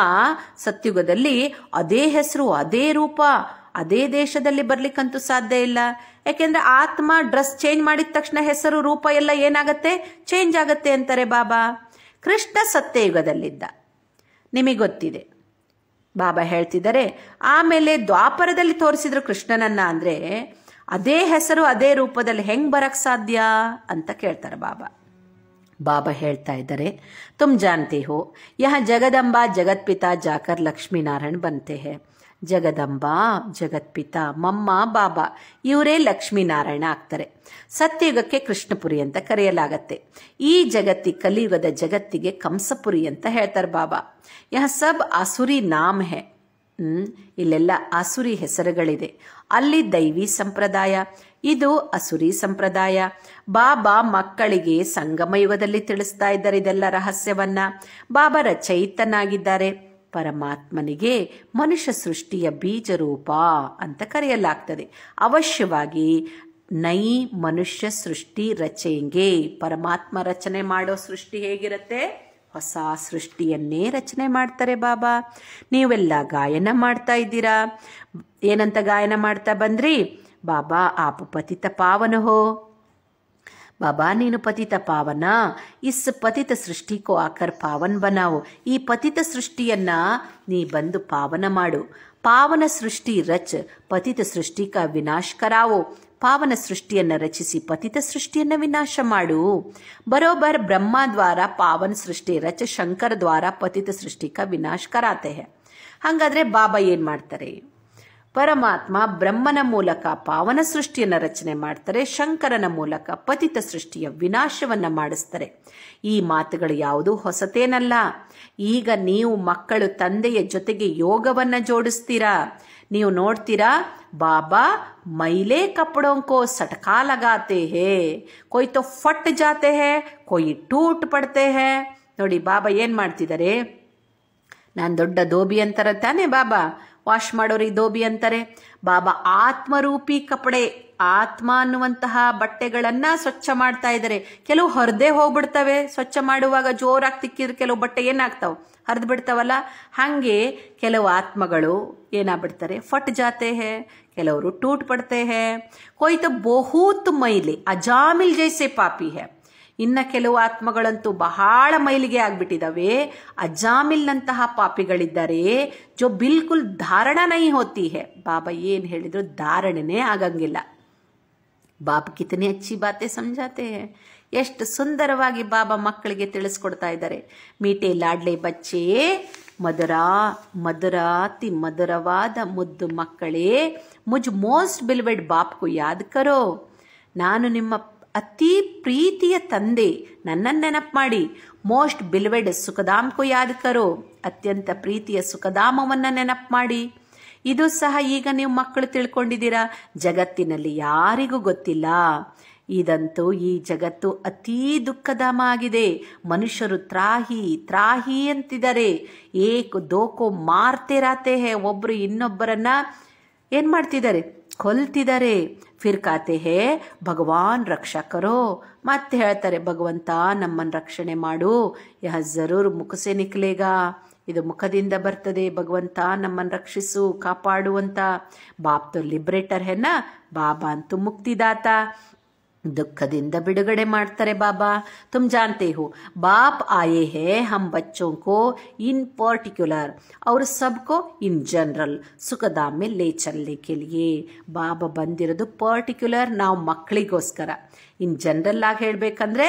ಸತ್ಯುಗದಲ್ಲಿ ಅದೇ ಹೆಸರು ಅದೇ ರೂಪ ಅದೇ ದೇಶದಲ್ಲಿ ಬರ್ಲಿಕ್ಕಂತೂ ಸಾಧ್ಯ ಇಲ್ಲ ಯಾಕೆಂದ್ರೆ ಆತ್ಮ ಡ್ರೆಸ್ ಚೇಂಜ್ ಮಾಡಿದ ತಕ್ಷಣ ಹೆಸರು ರೂಪ ಎಲ್ಲ ಏನಾಗತ್ತೆ ಚೇಂಜ್ ಆಗತ್ತೆ ಅಂತಾರೆ ಬಾಬಾ ಕೃಷ್ಣ ಸತ್ಯಯುಗದಲ್ಲಿದ್ದ ನಿಮಗೆ ಗೊತ್ತಿದೆ ಬಾಬಾ ಹೇಳ್ತಿದ್ದಾರೆ ಆಮೇಲೆ ದ್ವಾಪರದಲ್ಲಿ ತೋರಿಸಿದ್ರು ಕೃಷ್ಣನನ್ನ ಅಂದ್ರೆ ಅದೇ ಹೆಸರು ಅದೇ ರೂಪದಲ್ಲಿ ಹೆಂಗೆ ಬರಕ್ಕೆ ಸಾಧ್ಯ ಅಂತ ಕೇಳ್ತಾರೆ ಬಾಬಾ ಬಾಬಾ ಹೇಳ್ತಾ ಇದ್ದಾರೆ ತುಮ್ ಜಾನ್ತೆ ಹೋ ಯಹ ಜಗದಂಬಾ ಜಗತ್ಪಿತಾ ಜಾಕರ್ ಲಕ್ಷ್ಮೀನಾರಾಯಣ್ ಬಂತೆ ಹೇ ಜಗದಂಬಾ ಜಗತ್ಪಿತ ಮಮ್ಮ ಬಾಬಾ ಇವರೇ ಲಕ್ಷ್ಮೀನಾರಾಯಣ ಆಗ್ತಾರೆ ಸತ್ಯಯುಗಕ್ಕೆ ಕೃಷ್ಣಪುರಿ ಅಂತ ಕರೆಯಲಾಗತ್ತೆ ಈ ಜಗತ್ತಿ ಕಲಿಯುಗದ ಜಗತ್ತಿಗೆ ಕಂಸಪುರಿ ಅಂತ ಹೇಳ್ತಾರೆ ಬಾಬಾ ಯಹ ಸಬ್ ಆಸುರಿ ನಾಮ್ ಹೇ ಇಲ್ಲೆಲ್ಲ ಅಸುರಿ ಹೆಸರುಗಳಿದೆ ಅಲ್ಲಿ ದೈವಿ ಸಂಪ್ರದಾಯ ಇದು ಅಸುರಿ ಸಂಪ್ರದಾಯ ಬಾಬಾ ಮಕ್ಕಳಿಗೆ ಸಂಗಮ ಯುಗದಲ್ಲಿ ತಿಳಿಸ್ತಾ ಇದ್ದಾರೆ ಇದೆಲ್ಲ ರಹಸ್ಯವನ್ನ ಬಾಬಾ ರಚಯಿತನಾಗಿದ್ದಾರೆ ಪರಮಾತ್ಮನಿಗೆ ಮನುಷ್ಯ ಸೃಷ್ಟಿಯ ಬೀಜರೂಪ ಅಂತ ಕರೆಯಲಾಗ್ತದೆ ಅವಶ್ಯವಾಗಿ ನೈ ಮನುಷ್ಯ ಸೃಷ್ಟಿ ರಚೆಂಗೆ ಪರಮಾತ್ಮ ರಚನೆ ಮಾಡೋ ಸೃಷ್ಟಿ ಹೇಗಿರುತ್ತೆ ಹೊಸ ಸೃಷ್ಟಿಯನ್ನೇ ರಚನೆ ಮಾಡ್ತಾರೆ ಬಾಬಾ ನೀವೆಲ್ಲ ಗಾಯನ ಮಾಡ್ತಾ ಇದ್ದೀರಾ ಏನಂತ ಗಾಯನ ಮಾಡ್ತಾ ಬಂದ್ರಿ ಬಾಬಾ ಆಪ ಪತಿತ ಪಾವನ ಹೋ ಬಾಬಾ ನೀನು ಪತಿತ ಪಾವನ ಇಸ್ ಪತಿತ ಸೃಷ್ಟಿ ಕೋ ಆಕರ್ ಪಾವನ್ ಬನಾವು ಈ ಪತಿತ ಸೃಷ್ಟಿಯನ್ನ ನೀ ಬಂದು ಪಾವನ ಮಾಡು ಪಾವನ ಸೃಷ್ಟಿ ರಚ್ ಪತಿತ ಸೃಷ್ಟಿಕ ವಿನಾಶ್ಕರಾವು ಕರಾವೋ ಪಾವನ ಸೃಷ್ಟಿಯನ್ನು ರಚಿಸಿ ಪತಿತ ಸೃಷ್ಟಿಯನ್ನು ವಿನಾಶ ಮಾಡು ಬರೋಬರ್ ಬ್ರಹ್ಮ ದ್ವಾರ ಪಾವನ ಸೃಷ್ಟಿ ರಚ ಶಂಕರ ದ್ವಾರ ಪತಿತ ಸೃಷ್ಟಿಕ ವಿನಾಶ ಕರಾತೆ ಹಂಗಾದ್ರೆ ಬಾಬಾ ಏನು ಮಾಡ್ತಾರೆ ಪರಮಾತ್ಮ ಬ್ರಹ್ಮನ ಮೂಲಕ ಪಾವನ ಸೃಷ್ಟಿಯನ್ನು ರಚನೆ ಮಾಡ್ತಾರೆ ಶಂಕರನ ಮೂಲಕ ಪತಿತ ಸೃಷ್ಟಿಯ ವಿನಾಶವನ್ನು ಮಾಡಿಸ್ತಾರೆ ಈ ಮಾತುಗಳು ಯಾವುದು ಹೊಸತೇನಲ್ಲ ಈಗ ನೀವು ಮಕ್ಕಳು ತಂದೆಯ ಜೊತೆಗೆ ಯೋಗವನ್ನು ಜೋಡಿಸ್ತೀರಾ ನೀವು ನೋಡ್ತೀರಾ बाबा मैले कपड़ों को सटका लगाते हैं कोई तो फट जाते हैं कोई टूट पड़ते हैं ನೋಡಿ ಬಾಬಾ ಏನು ಮಾಡ್ತಿದ್ದಾರೆ ನಾನು ದೊಡ್ಡ ದೋಬಿ ಅಂತಾರೆ ತಾನೇ ಬಾಬಾ ವಾಶ್ ಮಾಡೋರಿಗೆ ದೋಬಿ ಅಂತಾರೆ ಬಾಬಾ ಆತ್ಮರೂಪಿ ಕಪಡೆ ಆತ್ಮ ಅನ್ನುವಂತಹ ಬಟ್ಟೆಗಳನ್ನ ಸ್ವಚ್ಛ ಮಾಡ್ತಾ ಇದ್ದಾರೆ ಕೆಲವು ಹರಿದೇ ಹೋಗ್ಬಿಡ್ತವೆ ಸ್ವಚ್ಛ ಮಾಡುವಾಗ ಜೋರಾಗಿ ತಿಕ್ಕಿದ್ರೆ ಕೆಲವು ಬಟ್ಟೆ ಏನಾಗ್ತಾವ್ ಹರಿದು ಬಿಡ್ತಾವಲ್ಲ ಹಾಗೆ ಕೆಲವು ಆತ್ಮಗಳು ಏನಾಗ್ಬಿಡ್ತಾರೆ ಫಟ್ ಜಾತೆ ಹೇ ಕೆಲವರು ಟೂಟ್ ಪಡ್ತೆ ಹೇ ಕೊಯ್ತು ಬಹುತ್ ಮೈಲಿ ಅಜಾಮಿಲ್ ಜೈಸೆ ಪಾಪಿ ಹೇ ಇನ್ನ ಕೆಲವು ಆತ್ಮಗಳಂತೂ ಬಹಳ ಮೈಲಿಗೆ ಅಜಾಮಿಲ್ ಅಜಾಮಿಲ್ನಂತಹ ಪಾಪಿಗಳಿದ್ದಾರೆ ಜೋ ಬಿಲ್ಕುಲ್ ಧಾರಣ ನೈ ಹೋತಿ ಹೇ ಬಾಬಾ ಏನ್ ಹೇಳಿದ್ರು ಧಾರಣೆನೇ ಆಗಂಗಿಲ್ಲ ಬಾಬ್ ಕಿತನೆ ಅಚ್ಚಿ ಬಾತೆ ಸಮಜಾತೆ ಎಷ್ಟು ಸುಂದರವಾಗಿ ಬಾಬಾ ಮಕ್ಕಳಿಗೆ ತಿಳಿಸ್ಕೊಡ್ತಾ ಇದ್ದಾರೆ ಮೀಟೆ ಲಾಡ್ಲೆ ಬಚ್ಚೆ ಮಧುರ ಮಧುರಾತಿ ಮಧುರವಾದ ಮುದ್ದು ಮಕ್ಕಳೇ ಮುಜ್ ಮೋಸ್ಟ್ ಬಿಲ್ವೆಡ್ ಬಾಪ್ಕು ಯಾದ್ ಕರೋ ನಾನು ನಿಮ್ಮ ಅತಿ ಪ್ರೀತಿಯ ತಂದೆ ನನ್ನನ್ನು ನೆನಪು ಮಾಡಿ ಮೋಸ್ಟ್ ಬಿಲ್ವೆಡ್ ಸುಖಧಾಮ್ಕು ಯಾದ್ ಕರೋ ಅತ್ಯಂತ ಪ್ರೀತಿಯ ಸುಖಧಾಮವನ್ನು ನೆನಪು ಮಾಡಿ ಇದು ಸಹ ಈಗ ನೀವು ಮಕ್ಕಳು ತಿಳ್ಕೊಂಡಿದ್ದೀರಾ ಜಗತ್ತಿನಲ್ಲಿ ಯಾರಿಗೂ ಗೊತ್ತಿಲ್ಲ ಇದಂತೂ ಈ ಜಗತ್ತು ಅತೀ ದುಃಖಧಾಮ ಆಗಿದೆ ಮನುಷ್ಯರು ತ್ರಾಹಿ ತ್ರಾಹಿ ಅಂತಿದ್ದಾರೆ ಏಕ ದೋಕೋ ರಾತೆ ಹೇ ಒಬ್ಬರು ಇನ್ನೊಬ್ಬರನ್ನ ಏನ್ ಮಾಡ್ತಿದ್ದಾರೆ ಕೊಲ್ತಿದ್ದಾರೆ ಫಿರ್ಕಾತೆ ಹೇ ಭಗವಾನ್ ರಕ್ಷಕರು ಮತ್ತೆ ಹೇಳ್ತಾರೆ ಭಗವಂತ ನಮ್ಮನ್ ರಕ್ಷಣೆ ಮಾಡು ಯಾ ಜರೂರ್ ಮುಖಸೆ ನಿಕ್ಲೇಗಾ ಇದು ಮುಖದಿಂದ ಬರ್ತದೆ ಭಗವಂತ ನಮ್ಮನ್ನು ರಕ್ಷಿಸು ಕಾಪಾಡುವಂಥ ಬಾಪ್ ತು ಲಿಬ್ರೇಟರ್ ಹೆನ್ನ ಬಾಬಾ ಅಂತೂ ಮುಕ್ತಿದಾತ ದುಃಖದಿಂದ ಬಿಡುಗಡೆ ಮಾಡ್ತಾರೆ ಬಾಬಾ ತುಮ್ ಜಾನ್ತೆ ಹೂ ಬಾಪ್ ಹೇ ಹೇ हम बच्चों को इन ಪರ್ಟಿಕ್ಯುಲರ್ ಅವರು ಸಬ್ಕೋ ಇನ್ ಜನರಲ್ ಸುಖದಾಮೆ में ले ಬಾಬಾ ಬಂದಿರೋದು ಪರ್ಟಿಕ್ಯುಲರ್ ನಾವು ಮಕ್ಕಳಿಗೋಸ್ಕರ ಇನ್ ಜನರಲ್ ಆಗಿ ಹೇಳಬೇಕಂದ್ರೆ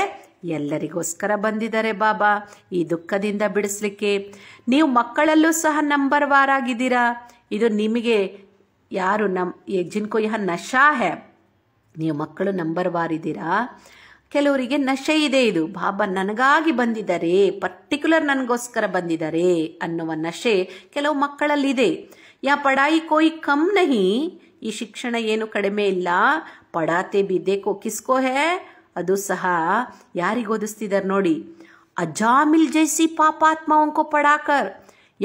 ಎಲ್ಲರಿಗೋಸ್ಕರ ಬಂದಿದ್ದಾರೆ ಬಾಬಾ ಈ ದುಃಖದಿಂದ ಬಿಡಿಸ್ಲಿಕ್ಕೆ ನೀವು ಮಕ್ಕಳಲ್ಲೂ ಸಹ ನಂಬರ್ ವಾರ್ ಆಗಿದ್ದೀರಾ ಇದು ನಿಮಗೆ ಯಾರು ನಮ್ಮ ಜಿನ್ಕೋ ಯಹ ನಶಾ ಹೇ ನೀವು ಮಕ್ಕಳು ನಂಬರ್ ವಾರ್ ಇದ್ದೀರಾ ಕೆಲವರಿಗೆ ನಶೆ ಇದೆ ಇದು ಬಾಬಾ ನನಗಾಗಿ ಬಂದಿದ್ದಾರೆ ಪರ್ಟಿಕ್ಯುಲರ್ ನನಗೋಸ್ಕರ ಬಂದಿದ್ದಾರೆ ಅನ್ನುವ ನಶೆ ಕೆಲವು ಮಕ್ಕಳಲ್ಲಿದೆ ಯಾ ಪಡಾಯಿ ಕೋಯಿ ಕಮ್ ನಹಿ ಈ ಶಿಕ್ಷಣ ಏನು ಕಡಿಮೆ ಇಲ್ಲ ಪಡಾತೆ ಬಿದ್ದೆ ಕೋಕಿಸ್ಕೋ ಕಿಸ್ಕೋ ಹೇ ಅದು ಸಹ ಯಾರಿಗೆ ಓದಿಸ್ತಿದ್ದಾರೆ ನೋಡಿ ಅಜಾಮಿಲ್ ಜೈಸಿ ಪಾಪಾತ್ಮ ಅಂಕೋ ಪಡಾಕರ್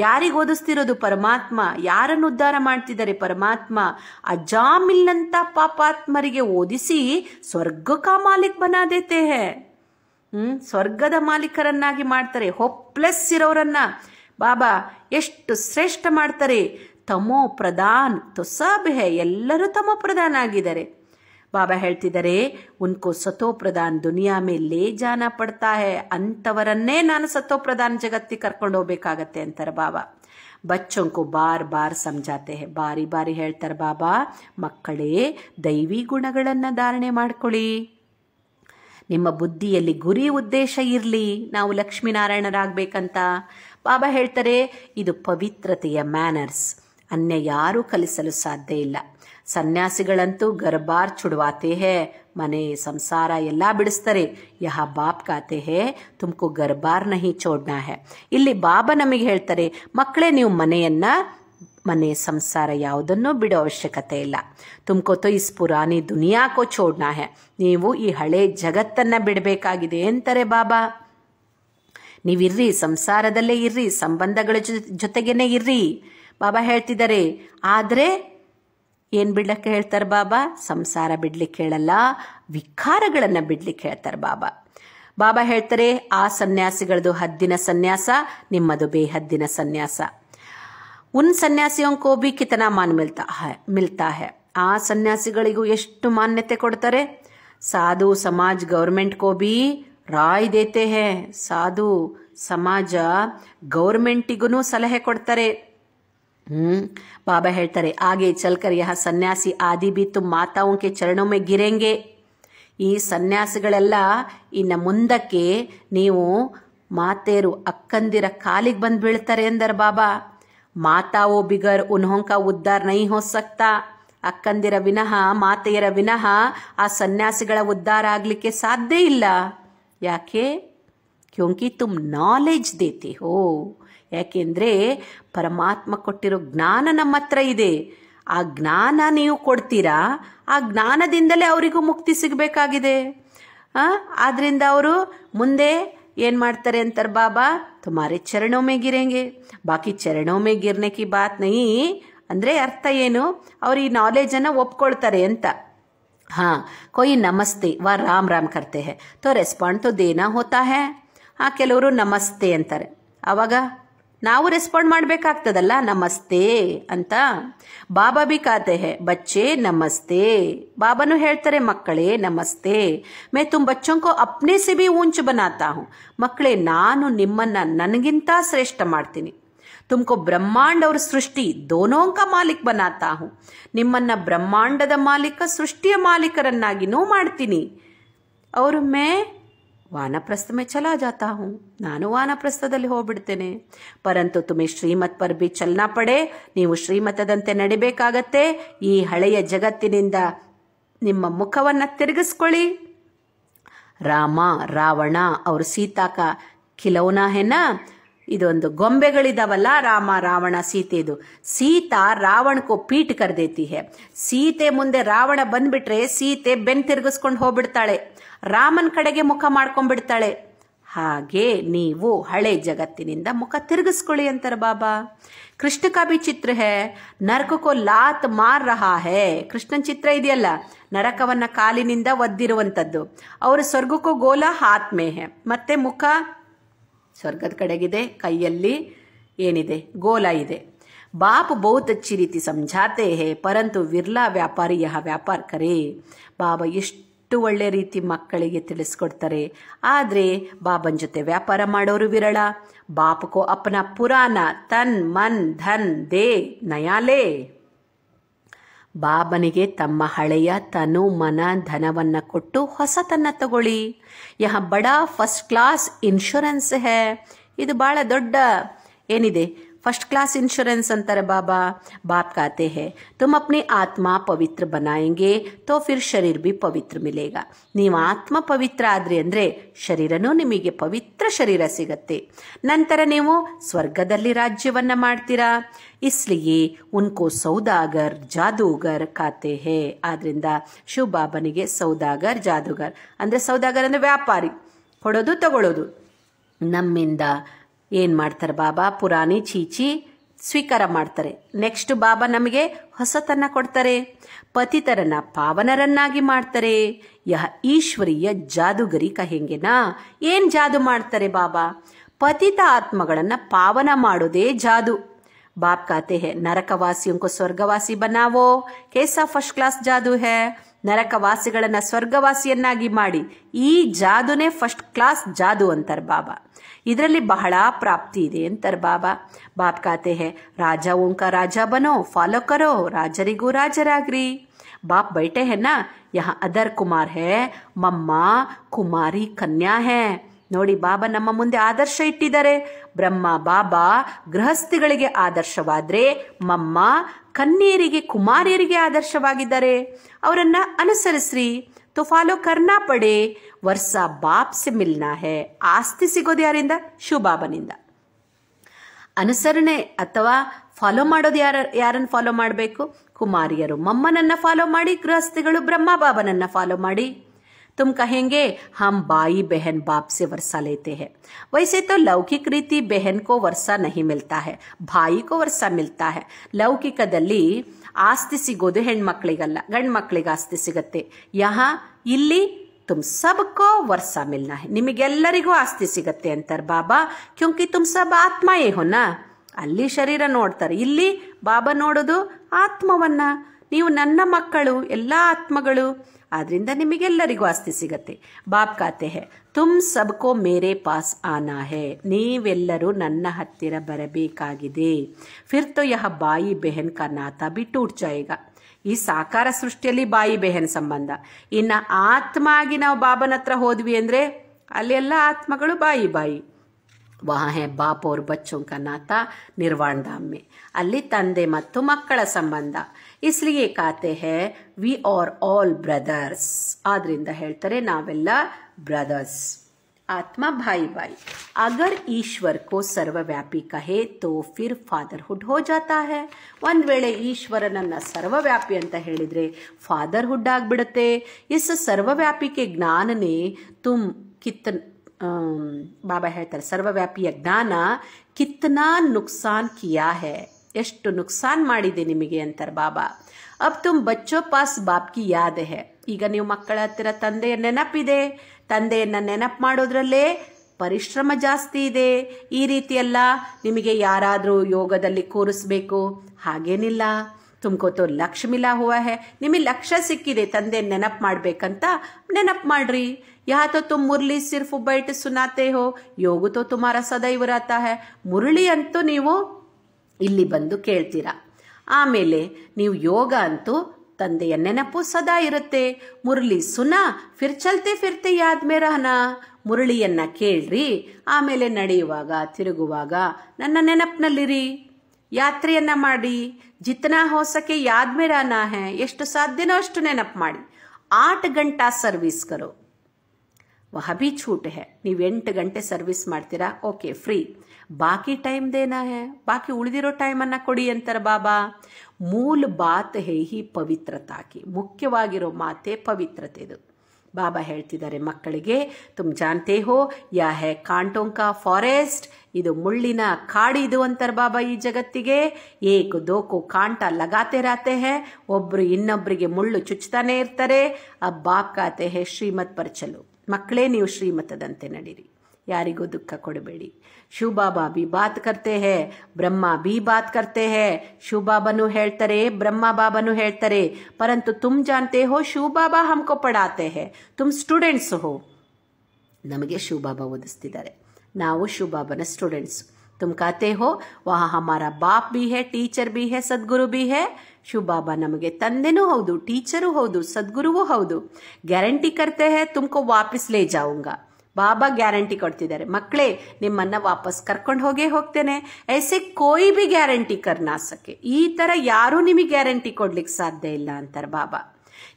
ಯಾರಿಗೆ ಓದಿಸ್ತಿರೋದು ಪರಮಾತ್ಮ ಯಾರನ್ನು ಉದ್ಧಾರ ಮಾಡ್ತಿದ್ದಾರೆ ಪರಮಾತ್ಮ ಅಂತ ಪಾಪಾತ್ಮರಿಗೆ ಓದಿಸಿ ಸ್ವರ್ಗ ಸ್ವರ್ಗಕ ಮಾಲಿಕ್ ಬನಾದೇತೆ ಹ್ಮ್ ಸ್ವರ್ಗದ ಮಾಲೀಕರನ್ನಾಗಿ ಮಾಡ್ತಾರೆ ಹೊಪ್ಲಸ್ ಇರೋರನ್ನ ಬಾಬಾ ಎಷ್ಟು ಶ್ರೇಷ್ಠ ಮಾಡ್ತಾರೆ ತಮೋ ಪ್ರಧಾನ್ ತೊ ಹೇ ಎಲ್ಲರೂ ತಮೋ ಪ್ರಧಾನ ಆಗಿದ್ದಾರೆ ಬಾಬಾ ಹೇಳ್ತಿದ್ದಾರೆ ಉನ್ಕೋ ಸತೋ ಪ್ರಧಾನ್ ದುನಿಯಾ ಮೇಲೆ ಜಾನ ಪಡ್ತಾ ಹೇ ಅಂಥವರನ್ನೇ ನಾನು ಸತೋ ಪ್ರಧಾನ್ ಜಗತ್ತಿಗೆ ಕರ್ಕೊಂಡು ಹೋಗ್ಬೇಕಾಗತ್ತೆ ಅಂತಾರೆ ಬಾಬಾ ಬಚ್ಚೊಂಕು ಬಾರ್ ಬಾರ್ ಸಂಜಾತೆ ಬಾರಿ ಬಾರಿ ಹೇಳ್ತಾರೆ ಬಾಬಾ ಮಕ್ಕಳೇ ದೈವಿ ಗುಣಗಳನ್ನು ಧಾರಣೆ ಮಾಡ್ಕೊಳ್ಳಿ ನಿಮ್ಮ ಬುದ್ಧಿಯಲ್ಲಿ ಗುರಿ ಉದ್ದೇಶ ಇರಲಿ ನಾವು ಲಕ್ಷ್ಮೀನಾರಾಯಣರಾಗಬೇಕಂತ ಬಾಬಾ ಹೇಳ್ತಾರೆ ಇದು ಪವಿತ್ರತೆಯ ಮ್ಯಾನರ್ಸ್ ಅನ್ಯ ಯಾರೂ ಕಲಿಸಲು ಸಾಧ್ಯ ಇಲ್ಲ ಸನ್ಯಾಸಿಗಳಂತೂ ಗರ್ಬಾರ್ छुड़वाते ಹೇ ಮನೆ ಸಂಸಾರ ಎಲ್ಲ ಬಿಡಿಸ್ತಾರೆ ಯಹ ಬಾಪ್ ಕಾತೆ ಹೇ ತುಮಕು ಗರ್ಬಾರ್ ನಹಿ ಚೋಡ್ನಾ ಹೇ ಇಲ್ಲಿ ಬಾಬಾ ನಮಗೆ ಹೇಳ್ತಾರೆ ಮಕ್ಕಳೇ ನೀವು ಮನೆಯನ್ನ ಮನೆ ಸಂಸಾರ ಯಾವುದನ್ನು ಬಿಡೋ ಅವಶ್ಯಕತೆ ಇಲ್ಲ ತುಮಕೋತೋ ಇಸ್ ಪುರಾನಿ ದುನಿಯಾಕೋ ಚೋಡ್ನಾ ಹೇ ನೀವು ಈ ಹಳೆ ಜಗತ್ತನ್ನ ಬಿಡಬೇಕಾಗಿದೆ ಅಂತಾರೆ ಬಾಬಾ ನೀವಿರ್ರಿ ಸಂಸಾರದಲ್ಲೇ ಇರ್ರಿ ಸಂಬಂಧಗಳ ಜೊತೆಗೇನೆ ಇರ್ರಿ ಬಾಬಾ ಹೇಳ್ತಿದ್ದಾರೆ ಆದರೆ ಏನು ಬಿಡ್ಲಿಕ್ಕೆ ಹೇಳ್ತಾರೆ ಬಾಬಾ ಸಂಸಾರ ಬಿಡ್ಲಿಕ್ಕೆ ಹೇಳಲ್ಲ ವಿಕಾರಗಳನ್ನು ಬಿಡ್ಲಿಕ್ಕೆ ಹೇಳ್ತಾರೆ ಬಾಬಾ ಬಾಬಾ ಹೇಳ್ತಾರೆ ಆ ಸನ್ಯಾಸಿಗಳದು ಹದ್ದಿನ ಸನ್ಯಾಸ ನಿಮ್ಮದು ಬೇಹದ್ದಿನ ಸನ್ಯಾಸ ಉನ್ ಸನ್ಯಾಸಿಯಂ ಕೋಬಿ ಕಿತನ ಮಾನ್ ಮಿಲ್ತಾ ಹೈ ಮಿಲ್ತಾ ಹೇ ಆ ಸನ್ಯಾಸಿಗಳಿಗೂ ಎಷ್ಟು ಮಾನ್ಯತೆ ಕೊಡ್ತಾರೆ ಸಾಧು ಸಮಾಜ್ ಗೌರ್ಮೆಂಟ್ ಕೋ ರಾಯ್ ದೇತೆ ಹೇ ಸಾಧು ಸಮಾಜ ಗೌರ್ಮೆಂಟಿಗೂ ಸಲಹೆ ಕೊಡ್ತಾರೆ ಹ್ಮ್ ಬಾಬಾ ಹೇಳ್ತಾರೆ ಆಗೇ ಚಲ್ಕರ್ ಯಹ ಸನ್ಯಾಸಿ ಆದಿ ಬಿ ತು ಕೆ ಚರಣೊಮ್ಮೆ ಗಿರೆಂಗೆ ಈ ಸನ್ಯಾಸಿಗಳೆಲ್ಲ ಇನ್ನ ಮುಂದಕ್ಕೆ ನೀವು ಮಾತೇರು ಅಕ್ಕಂದಿರ ಕಾಲಿಗೆ ಬಂದು ಬೀಳ್ತಾರೆ ಎಂದರ್ ಬಾಬಾ ಮಾತಾವೋ ಬಿಗರ್ ಉನ್ಹೊಂಕ ಉದ್ದಾರ್ ನೈ ಹೊಸಕ್ತ ಅಕ್ಕಂದಿರ ವಿನಃ ಮಾತೆಯರ ವಿನಃ ಆ ಸನ್ಯಾಸಿಗಳ ಉದ್ಧಾರ ಆಗಲಿಕ್ಕೆ ಸಾಧ್ಯ ಇಲ್ಲ ಯಾಕೆ ಕ್ಯೋಂಕಿ ತುಮ್ ನಾಲೆಜ್ ದೇತಿ ಹೋ ಯಾಕೆಂದರೆ ಪರಮಾತ್ಮ ಕೊಟ್ಟಿರೋ ಜ್ಞಾನ ನಮ್ಮ ಹತ್ರ ಇದೆ ಆ ಜ್ಞಾನ ನೀವು ಕೊಡ್ತೀರಾ ಆ ಜ್ಞಾನದಿಂದಲೇ ಅವರಿಗೂ ಮುಕ್ತಿ ಸಿಗಬೇಕಾಗಿದೆ ಆದ್ದರಿಂದ ಅವರು ಮುಂದೆ ಏನು ಮಾಡ್ತಾರೆ ಅಂತಾರೆ ಬಾಬಾ ತುಮಾರೆ ಚರಣೋಮೆ ಗಿರೆಂಗೆ ಬಾಕಿ ಚರಣೋಮೆ ಗಿರ್ನೆ ಕಿ ಬಾತ್ ನೈ ಅಂದರೆ ಅರ್ಥ ಏನು ಅವ್ರು ಈ ನಾಲೆಜನ್ನು ಒಪ್ಕೊಳ್ತಾರೆ ಅಂತ ಹಾ ಕೊಯಿ ನಮಸ್ತೆ ವಾ ರಾಮ್ ರಾಮ್ करते हैं तो ರೆಸ್ಪಾಂಡ್ तो देना होता है ಕೆಲವರು ನಮಸ್ತೆ ಅಂತಾರೆ ಅವಾಗ ನಾವು ರೆಸ್ಪಾಂಡ್ ಮಾಡಬೇಕಾಗ್ತದಲ್ಲ ನಮಸ್ತೆ ಅಂತ ಬಾಬಾ ಬಿ ಕಾತೆ ಹೇ ಬಚ್ಚೆ ನಮಸ್ತೆ ಬಾಬಾನು ಹೇಳ್ತಾರೆ ಮಕ್ಕಳೇ ನಮಸ್ತೆ ಮೇ ತುಮ್ ಬಚ್ಚೊಂಕೋ ಅಪ್ನೆ ಸಿ ಬಿ ಊಂಚ್ ಬನಾತಾ ಹು ಮಕ್ಕಳೇ ನಾನು ನಿಮ್ಮನ್ನ ನನಗಿಂತ ಶ್ರೇಷ್ಠ ಮಾಡ್ತೀನಿ ತುಮಕೋ ಬ್ರಹ್ಮಾಂಡ ಅವ್ರ ಸೃಷ್ಟಿ ದೋನೋಂಕ ಮಾಲೀಕ್ ಬನಾತಾ ಹು ನಿಮ್ಮನ್ನ ಬ್ರಹ್ಮಾಂಡದ ಮಾಲೀಕ ಸೃಷ್ಟಿಯ ಮಾಲೀಕರನ್ನಾಗಿನೂ ಮಾಡ್ತೀನಿ ಅವರು ಮೇ ವಾನಪ್ರಸ್ಥಮೆ ಚಲಾ ಜಾತಾ ಹೂ ನಾನು ವಾನಪ್ರಸ್ಥದಲ್ಲಿ ಹೋಗ್ಬಿಡ್ತೇನೆ ಪರಂತು ತುಮಿ ಶ್ರೀಮತ್ ಪರ್ ಬಿ ಚಲನ ಪಡೆ ನೀವು ಶ್ರೀಮತದಂತೆ ನಡಿಬೇಕಾಗತ್ತೆ ಈ ಹಳೆಯ ಜಗತ್ತಿನಿಂದ ನಿಮ್ಮ ಮುಖವನ್ನು ತಿರುಗಿಸ್ಕೊಳ್ಳಿ ರಾಮ ರಾವಣ ಅವರು ಸೀತಾಕ ಕಿಲೋನಾ ಹೆನ ಇದೊಂದು ಗೊಂಬೆಗಳಿದಾವಲ್ಲ ರಾಮ ರಾವಣ ಸೀತೆದು ಸೀತಾ ರಾವಣಕ್ಕೂ ಪೀಠ ಕರೆದೈತಿ ಹೇ ಸೀತೆ ಮುಂದೆ ರಾವಣ ಬಂದ್ಬಿಟ್ರೆ ಸೀತೆ ಬೆನ್ ತಿರ್ಗಿಸ್ಕೊಂಡು ಹೋಗ್ಬಿಡ್ತಾಳೆ ರಾಮನ್ ಕಡೆಗೆ ಮುಖ ಮಾಡ್ಕೊಂಡ್ಬಿಡ್ತಾಳೆ ಹಾಗೆ ನೀವು ಹಳೆ ಜಗತ್ತಿನಿಂದ ಮುಖ ತಿರುಗಿಸ್ಕೊಳ್ಳಿ ಅಂತಾರೆ ಬಾಬಾ ಕೃಷ್ಣ ಕಾಬಿ ಚಿತ್ರ ಹೇ ನರಕಕ್ಕೋ ಲಾತ್ ಮಾರ್ ರಹಾ ಹೇ ಕೃಷ್ಣನ್ ಚಿತ್ರ ಇದೆಯಲ್ಲ ನರಕವನ್ನ ಕಾಲಿನಿಂದ ಒದ್ದಿರುವಂಥದ್ದು ಅವರು ಸ್ವರ್ಗಕ್ಕೋ ಗೋಲ ಹಾತ್ ಮೇಹೆ ಮತ್ತೆ ಮುಖ ಸ್ವರ್ಗದ ಕಡೆಗಿದೆ ಕೈಯಲ್ಲಿ ಏನಿದೆ ಗೋಲ ಇದೆ ಬಾಪ್ ಬಹುತ್ ರೀತಿ ಸಂಜಾತೆ ಹೇ ಪರಂತು ವಿರ್ಲಾ ವ್ಯಾಪಾರಿ ಯಹ ವ್ಯಾಪಾರ ಕರೆ ಬಾಬಾ ಎಷ್ಟು ಎಷ್ಟು ಒಳ್ಳೆ ರೀತಿ ಮಕ್ಕಳಿಗೆ ತಿಳಿಸ್ಕೊಡ್ತಾರೆ ಆದರೆ ಬಾಬನ್ ಜೊತೆ ವ್ಯಾಪಾರ ಮಾಡೋರು ವಿರಳ ಬಾಪಕೋ ಅಪ್ಪನ ಪುರಾಣ ತನ್ ಮನ್ ಧನ್ ದೇ ನಯಾಲೇ ಬಾಬನಿಗೆ ತಮ್ಮ ಹಳೆಯ ತನು ಮನ ಧನವನ್ನ ಕೊಟ್ಟು ಹೊಸತನ್ನ ತಗೊಳ್ಳಿ ಯಹ ಬಡ ಫಸ್ಟ್ ಕ್ಲಾಸ್ ಇನ್ಶೂರೆನ್ಸ್ ಹೇ ಇದು ಬಹಳ ದೊಡ್ಡ ಏನಿದೆ ಫಸ್ಟ್ ಕ್ಲಾಸ್ ಇನ್ಶೂರೆನ್ಸ್ ಅಂತಾರೆ ಬಾಬಾ ಬಾಪ್ ಕಾತೆ ಹೇ ತುಮ್ ಆತ್ಮ ಪವಿತ್ರ ಬನಾಯಂಗೆ ತೋ ಫಿರ್ ಶರೀರ್ ಬಿ ಪವಿತ್ರ ಮಿಲೇಗಾ ನೀವು ಆತ್ಮ ಪವಿತ್ರ ಆದ್ರಿ ಅಂದ್ರೆ ಶರೀರನೂ ನಿಮಗೆ ಪವಿತ್ರ ಶರೀರ ಸಿಗತ್ತೆ ನಂತರ ನೀವು ಸ್ವರ್ಗದಲ್ಲಿ ರಾಜ್ಯವನ್ನ ಮಾಡ್ತೀರಾ ಇಸ್ಲಿಯೇ ಉನ್ಕೋ ಸೌದಾಗರ್ ಜಾದೂಗರ್ ಖಾತೆ ಹೇ ಆದ್ರಿಂದ ಬಾಬನಿಗೆ ಸೌದಾಗರ್ ಜಾದೂಗರ್ ಅಂದ್ರೆ ಸೌದಾಗರ್ ಅಂದ್ರೆ ವ್ಯಾಪಾರಿ ಕೊಡೋದು ತಗೊಳ್ಳೋದು ನಮ್ಮಿಂದ ಏನ್ ಮಾಡ್ತಾರೆ ಬಾಬಾ ಪುರಾಣಿ ಚೀಚಿ ಸ್ವೀಕಾರ ಮಾಡ್ತಾರೆ ನೆಕ್ಸ್ಟ್ ಬಾಬಾ ನಮಗೆ ಹೊಸತನ್ನ ಕೊಡ್ತಾರೆ ಪತಿತರನ್ನ ಪಾವನರನ್ನಾಗಿ ಮಾಡ್ತಾರೆ ಯಹ ಈಶ್ವರೀಯ ಜಾದುಗರಿ ಕಹೆಂಗೆನಾ ಏನ್ ಜಾದು ಮಾಡ್ತಾರೆ ಬಾಬಾ ಪತಿತ ಆತ್ಮಗಳನ್ನ ಪಾವನ ಮಾಡೋದೇ ಜಾದು ಬಾಬ್ ಕಾತೆ ಹೇ ನರಕವಾಸಿ ಸ್ವರ್ಗವಾಸಿ ಬನ್ನಾವೋ ಕೇಸಾ ಫಸ್ಟ್ ಕ್ಲಾಸ್ ಜಾದು ಹೇ ನರಕವಾಸಿಗಳನ್ನ ಸ್ವರ್ಗವಾಸಿಯನ್ನಾಗಿ ಮಾಡಿ ಈ ಜಾದುನೇ ಫಸ್ಟ್ ಕ್ಲಾಸ್ ಜಾದು ಅಂತಾರೆ ಬಾಬಾ ಇದರಲ್ಲಿ ಬಹಳ ಪ್ರಾಪ್ತಿ ಇದೆ ಅಂತಾರೆ ಬಾಬಾ ಬಾಪ್ ಕಾತೆ ಹೇ ರಾಜ ಓಂಕ ರಾಜ ಬನೋ ಫಾಲೋ ಕರೋ ರಾಜರಿಗೂ ರಾಜರಾಗ್ರಿ ಬಾಪ್ ಬೈಟೆ ಹೆನ್ನ ಯಹ ಅದರ್ ಕುಮಾರ್ ಹೇ ಮಮ್ಮ ಕುಮಾರಿ ಕನ್ಯಾ ಹೇ ನೋಡಿ ಬಾಬಾ ನಮ್ಮ ಮುಂದೆ ಆದರ್ಶ ಇಟ್ಟಿದ್ದಾರೆ ಬ್ರಹ್ಮ ಬಾಬಾ ಗೃಹಸ್ಥಿಗಳಿಗೆ ಆದರ್ಶವಾದ್ರೆ ಮಮ್ಮ ಕನ್ಯರಿಗೆ ಕುಮಾರಿಯರಿಗೆ ಆದರ್ಶವಾಗಿದ್ದಾರೆ ಅವರನ್ನು ಅನುಸರಿಸ್ರಿ तो फॉलो करना पड़े वर्षा बाप से मिलना है आस्ती सिगोद यार शुभाबन अनुसरणे अथवा फॉलो यार फॉलो कुमारियर मम्मन फॉलो गृहस्थि ब्रह्म बाबन फॉलो तुम कहेंगे हम बाई बहन बाप से वर्षा लेते हैं वैसे तो लौकिक रीति बहन को वर्षा नहीं मिलता है भाई को वर्षा मिलता है लौकिक दली ಆಸ್ತಿ ಸಿಗೋದು ಹೆಣ್ಮಕ್ಳಿಗಲ್ಲ ಗಂಡು ಮಕ್ಳಿಗೆ ಆಸ್ತಿ ಸಿಗತ್ತೆ ಯಹ ಇಲ್ಲಿ ತುಮ್ ಸಬ್ಕೋ ವರ್ಷ ಮಿಲ್ನ ನಿಮಗೆಲ್ಲರಿಗೂ ಆಸ್ತಿ ಸಿಗತ್ತೆ ಅಂತಾರೆ ಬಾಬಾ ಕ್ಯೂಂಕಿ ತುಮ್ ಸಬ್ ಆತ್ಮ ಏಹೋನ ಅಲ್ಲಿ ಶರೀರ ನೋಡ್ತಾರೆ ಇಲ್ಲಿ ಬಾಬಾ ನೋಡೋದು ಆತ್ಮವನ್ನ ನೀವು ನನ್ನ ಮಕ್ಕಳು ಎಲ್ಲ ಆತ್ಮಗಳು ಆದ್ರಿಂದ ನಿಮಗೆಲ್ಲರಿಗೂ ಆಸ್ತಿ ಸಿಗತ್ತೆ ಬಾಪ್ ಕಾತೆ ಹೇ ತುಮ್ ಸಬ್ಕೋ ಮೇರೆ ಪಾಸ್ ಆನಾ ಹೇ ನೀವೆಲ್ಲರೂ ನನ್ನ ಹತ್ತಿರ ಬರಬೇಕಾಗಿದೆ ಫಿರ್ತೋ ಯಹ ಬಾಯಿ ಬೆಹನ್ ಕನಾಥ ನಾತಾ ಬಿ ಟೂಟ್ ಈ ಸಾಕಾರ ಸೃಷ್ಟಿಯಲ್ಲಿ ಬಾಯಿ ಬೆಹನ್ ಸಂಬಂಧ ಇನ್ನ ಆತ್ಮ ಆಗಿ ನಾವು ಬಾಬನ ಹತ್ರ ಹೋದ್ವಿ ಅಂದರೆ ಎಲ್ಲ ಆತ್ಮಗಳು ಬಾಯಿ ಬಾಯಿ ವಾಹ್ ಹೇ ಬಾಪ್ ಅವ್ರ ಬಚ್ಚುಂಕ ನಾತ ನಿರ್ವಾಣಧಾಮೆ ಅಲ್ಲಿ ತಂದೆ ಮತ್ತು ಮಕ್ಕಳ ಸಂಬಂಧ इसलिए कहते हैं ವಿ ಆರ್ ಆಲ್ ಬ್ರದರ್ಸ್ ಆದ್ದರಿಂದ ಹೇಳ್ತಾರೆ ನಾವೆಲ್ಲ ಬ್ರದರ್ಸ್ आत्मा भाई भाई अगर ईश्वर को सर्वव्यापी कहे तो फिर फादरहुड हो जाता है ಒಂದು ವೇಳೆ ಈಶ್ವರನನ್ನು ಸರ್ವವ್ಯಾಪಿ ಅಂತ ಹೇಳಿದರೆ ಫಾದರ್ಹುಡ್ ಆಗಿಬಿಡುತ್ತೆ ಇಸ್ ಸರ್ವವ್ಯಾಪಿಕೆ ಜ್ಞಾನನೇ ತುಮ್ ಕಿತ್ ಬಾಬಾ ಹೇಳ್ತಾರೆ ಸರ್ವವ್ಯಾಪಿಯ ಜ್ಞಾನ ಕಿತ್ನಾ ನುಕ್ಸಾನ್ ಕಿಯಾ ಹೇ ಎಷ್ಟು ನುಕ್ಸಾನ್ ಮಾಡಿದೆ ನಿಮಗೆ ಅಂತಾರೆ ಬಾಬಾ ಅಬ್ ತುಮ್ ಬಚ್ಚೋ ಪಾಸ್ ಬಾಪ್ಕಿ ಯಾದ ಹೇ ಈಗ ನೀವು ಮಕ್ಕಳ ಹತ್ತಿರ ತಂದೆಯ ನೆನಪಿದೆ ತಂದೆಯನ್ನು ನೆನಪು ಮಾಡೋದ್ರಲ್ಲೇ ಪರಿಶ್ರಮ ಜಾಸ್ತಿ ಇದೆ ಈ ರೀತಿಯೆಲ್ಲ ನಿಮಗೆ ಯಾರಾದರೂ ಯೋಗದಲ್ಲಿ ಕೂರಿಸ್ಬೇಕು ಹಾಗೇನಿಲ್ಲ ತುಮಕೋತೋ ಲಕ್ಷ್ಮಿಲ ಹೂವ ಹೇ ನಿಮಗೆ ಲಕ್ಷ್ಯ ಸಿಕ್ಕಿದೆ ತಂದೆ ನೆನಪು ಮಾಡ್ಬೇಕಂತ ನೆನಪು ಮಾಡ್ರಿ ಯಾತೋ ತುಮ್ ಮುರಳಿ ಸಿರ್ಫು ಬೈಟ್ ಸುನಾತೆ ಹೋ ಯೋಗ ತೋ ತುಮಾರ ಸದೈವ್ ರಾತ ಹೇ ಮುರಳಿ ಅಂತೂ ನೀವು ಇಲ್ಲಿ ಬಂದು ಕೇಳ್ತೀರಾ ಆಮೇಲೆ ನೀವು ಯೋಗ ಅಂತೂ ತಂದೆಯ ನೆನಪು ಸದಾ ಇರುತ್ತೆ ಮುರಳಿ ಸುನ ಫಿರ್ಚಲ್ತೆ ಚಲ್ತೆ ಫಿರ್ತೆ ಯಾದ್ ಮುರಳಿಯನ್ನ ಕೇಳ್ರಿ ಆಮೇಲೆ ನಡೆಯುವಾಗ ತಿರುಗುವಾಗ ನನ್ನ ನೆನಪಿನಲ್ಲಿರಿ ಯಾತ್ರೆಯನ್ನ ಮಾಡಿ ಜಿತ್ನಾ ಹೋಸಕ್ಕೆ ಯಾದ್ಮೇರಾನ ಹೇ ಎಷ್ಟು ಸಾಧ್ಯನೋ ಅಷ್ಟು ನೆನಪು ಮಾಡಿ ಆಟ್ ಗಂಟಾ ಸರ್ವಿಸ್ ವಹಬಿ छूट ಹೇ ನೀವು ಎಂಟು ಗಂಟೆ ಸರ್ವಿಸ್ ಮಾಡ್ತೀರಾ ಓಕೆ ಫ್ರೀ ಬಾಕಿ ಟೈಮ್ದೇನ ಹೇ ಬಾಕಿ ಉಳಿದಿರೋ ಟೈಮನ್ನು ಕೊಡಿ ಅಂತಾರ ಬಾಬಾ ಮೂಲ ಬಾತ್ ಹೇ ಹಿ ಪವಿತ್ರತಾಕಿ ಮುಖ್ಯವಾಗಿರೋ ಮಾತೆ ಪವಿತ್ರತೆದು ಬಾಬಾ ಹೇಳ್ತಿದ್ದಾರೆ ಮಕ್ಕಳಿಗೆ ತುಮ್ ಜಾನ್ತೆ ಹೋ ಯಾ ಹೇ ಕಾಂಟೋಂಕಾ ಫಾರೆಸ್ಟ್ ಇದು ಮುಳ್ಳಿನ ಇದು ಅಂತಾರೆ ಬಾಬಾ ಈ ಜಗತ್ತಿಗೆ ಏಕು ದೋಕು ಕಾಂಟ ಲಗಾತೆ ರಾತೆ ಹೇ ಒಬ್ರು ಇನ್ನೊಬ್ಬರಿಗೆ ಮುಳ್ಳು ಚುಚ್ತಾನೆ ಇರ್ತಾರೆ ಅಬ್ಬಾಬ್ ಕಾತೆ ಹೇ ಶ್ರೀಮತ್ ಪರ್ಚಲು మక్లే నివ్ శ్రీమత దంతే నడిరి యారిగో దుక్క కొడబెడి శుబాబాబీ బాత్ కర్తే హై బ్రహ్మా బీ బాత్ కర్తే హై శుబాబను హెల్తరే బ్రహ్మ బాబను హెల్తరే పరంతు తుమ్ జాంతే హో శుబాబా హమ్కో పడాతే హై తుమ్ స్టూడెంట్స్ హో నమగే శుబాబా వదస్తీదార నౌ శుబాబన స్టూడెంట్స్ తుమ్ కాతే హో వహా హమారా బాప్ బీ హై టీచర్ బీ హై సద్గురు బీ హై ಬಾಬಾ ನಮಗೆ ತಂದೆನೂ ಹೌದು ಟೀಚರು ಹೌದು ಸದ್ಗುರುವೂ ಹೌದು ಗ್ಯಾರಂಟಿ ಕರ್ತೆ ಹೇ ತುಮಕೋ ವಾಪಸ್ ಲೇ ಜಾವುಂಗ ಬಾಬಾ ಗ್ಯಾರಂಟಿ ಕೊಡ್ತಿದ್ದಾರೆ ಮಕ್ಕಳೇ ನಿಮ್ಮನ್ನ ವಾಪಸ್ ಕರ್ಕೊಂಡು ಹೋಗೇ ಹೋಗ್ತೇನೆ ಐಸೆ ಕೋಯಿ ಬಿ ಗ್ಯಾರಂಟಿ ಕರ್ನಾಸಕ್ಕೆ ಈ ತರ ಯಾರು ನಿಮಗೆ ಗ್ಯಾರಂಟಿ ಕೊಡ್ಲಿಕ್ಕೆ ಸಾಧ್ಯ ಇಲ್ಲ ಅಂತಾರೆ ಬಾಬಾ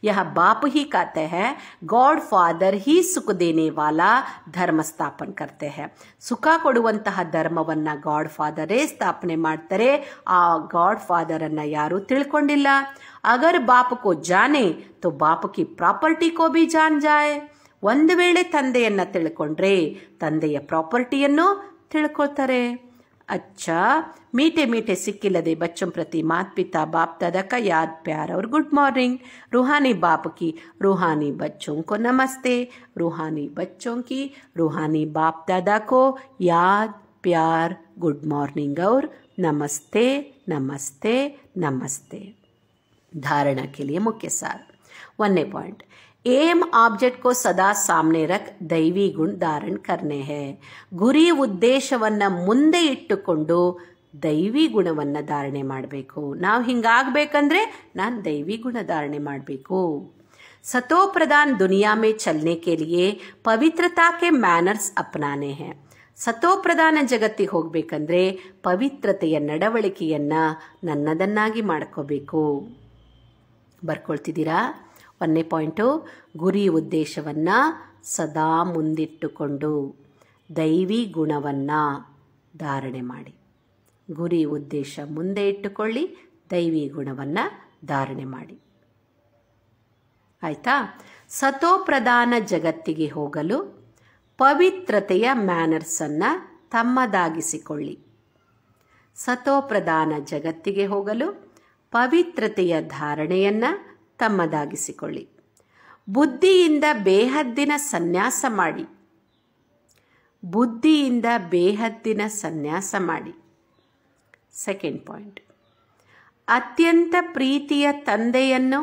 यह बाप ही कहते हैं गॉड ಫಾದರ್ ಹೀ ಸುಖದೇನೆ ವಾಲಾ ಧರ್ಮ ಸ್ಥಾಪನ ಕರ್ತೆ हैं ಸುಖ ಕೊಡುವಂತಹ ಧರ್ಮವನ್ನ ಗಾಡ್ ಫಾದರೇ ಸ್ಥಾಪನೆ ಮಾಡ್ತಾರೆ ಆ ಗಾಡ್ ಫಾದರ್ ಅನ್ನ ಯಾರು ತಿಳ್ಕೊಂಡಿಲ್ಲ ಅಗರ್ ಬಾಪ್ ಕೋ ಜಾನೆ ತೋ ಬಾಪ್ ಕಿ ಪ್ರಾಪರ್ಟಿ ಕೋ ಬಿ ಜಾನ್ ಜಾಯ್ ಒಂದು ವೇಳೆ ತಂದೆಯನ್ನ ತಿಳ್ಕೊಂಡ್ರೆ ತಂದೆಯ ಪ್ರಾಪರ್ಟಿಯನ್ನು ತಿಳ್ಕೊಳ್ತಾರೆ अच्छा मीठे मीठे सिक्किलदे बच्चों प्रति मात पिता बाप दादा का याद प्यार और गुड मॉर्निंग रूहानी बाप की रूहानी बच्चों को नमस्ते रूहानी बच्चों की रूहानी बाप दादा को याद प्यार गुड मॉर्निंग और नमस्ते नमस्ते नमस्ते धारणा के लिए मुख्य सार वन्य पॉइंट ಏಮ್ ಆಬ್ಜೆಕ್ಟ್ ಕೋ ಸದಾ ಸಾಮ್ನೆ ರಕ್ ದೈವಿ ಗುಣ್ ಧಾರಣ್ ಕರ್ನೆ ಹೇ ಗುರಿ ಉದ್ದೇಶವನ್ನು ಮುಂದೆ ಇಟ್ಟುಕೊಂಡು ದೈವಿ ಗುಣವನ್ನ ಧಾರಣೆ ಮಾಡಬೇಕು ನಾವು ಹಿಂಗಾಗಬೇಕಂದ್ರೆ ನಾನು ದೈವಿ ಗುಣ ಧಾರಣೆ ಮಾಡಬೇಕು ಸತೋಪ್ರಧಾನ್ ದುನಿಯಾ ಮೇ ಚಲನೆ ಕೆ ಲಿಯೆ ಪವಿತ್ರತಾ ಕೆ ಮ್ಯಾನರ್ಸ್ ಅಪ್ನಾನೆ ಹೇ ಸತೋಪ್ರಧಾನ ಜಗತ್ತಿಗೆ ಹೋಗಬೇಕಂದ್ರೆ ಪವಿತ್ರತೆಯ ನಡವಳಿಕೆಯನ್ನು ನನ್ನದನ್ನಾಗಿ ಮಾಡ್ಕೋಬೇಕು ಬರ್ಕೊಳ್ತಿದ್ದೀರಾ ಒಂದನೇ ಪಾಯಿಂಟು ಗುರಿ ಉದ್ದೇಶವನ್ನು ಸದಾ ಮುಂದಿಟ್ಟುಕೊಂಡು ದೈವಿ ಗುಣವನ್ನು ಧಾರಣೆ ಮಾಡಿ ಗುರಿ ಉದ್ದೇಶ ಮುಂದೆ ಇಟ್ಟುಕೊಳ್ಳಿ ದೈವಿ ಗುಣವನ್ನು ಧಾರಣೆ ಮಾಡಿ ಆಯಿತಾ ಸತೋಪ್ರಧಾನ ಜಗತ್ತಿಗೆ ಹೋಗಲು ಪವಿತ್ರತೆಯ ಮ್ಯಾನರ್ಸನ್ನು ತಮ್ಮದಾಗಿಸಿಕೊಳ್ಳಿ ಸತೋಪ್ರಧಾನ ಜಗತ್ತಿಗೆ ಹೋಗಲು ಪವಿತ್ರತೆಯ ಧಾರಣೆಯನ್ನು ತಮ್ಮದಾಗಿಸಿಕೊಳ್ಳಿ ಬುದ್ಧಿಯಿಂದ ಬೇಹದ್ದಿನ ಸನ್ಯಾಸ ಮಾಡಿ ಬುದ್ಧಿಯಿಂದ ಬೇಹದ್ದಿನ ಸನ್ಯಾಸ ಮಾಡಿ ಸೆಕೆಂಡ್ ಪಾಯಿಂಟ್ ಅತ್ಯಂತ ಪ್ರೀತಿಯ ತಂದೆಯನ್ನು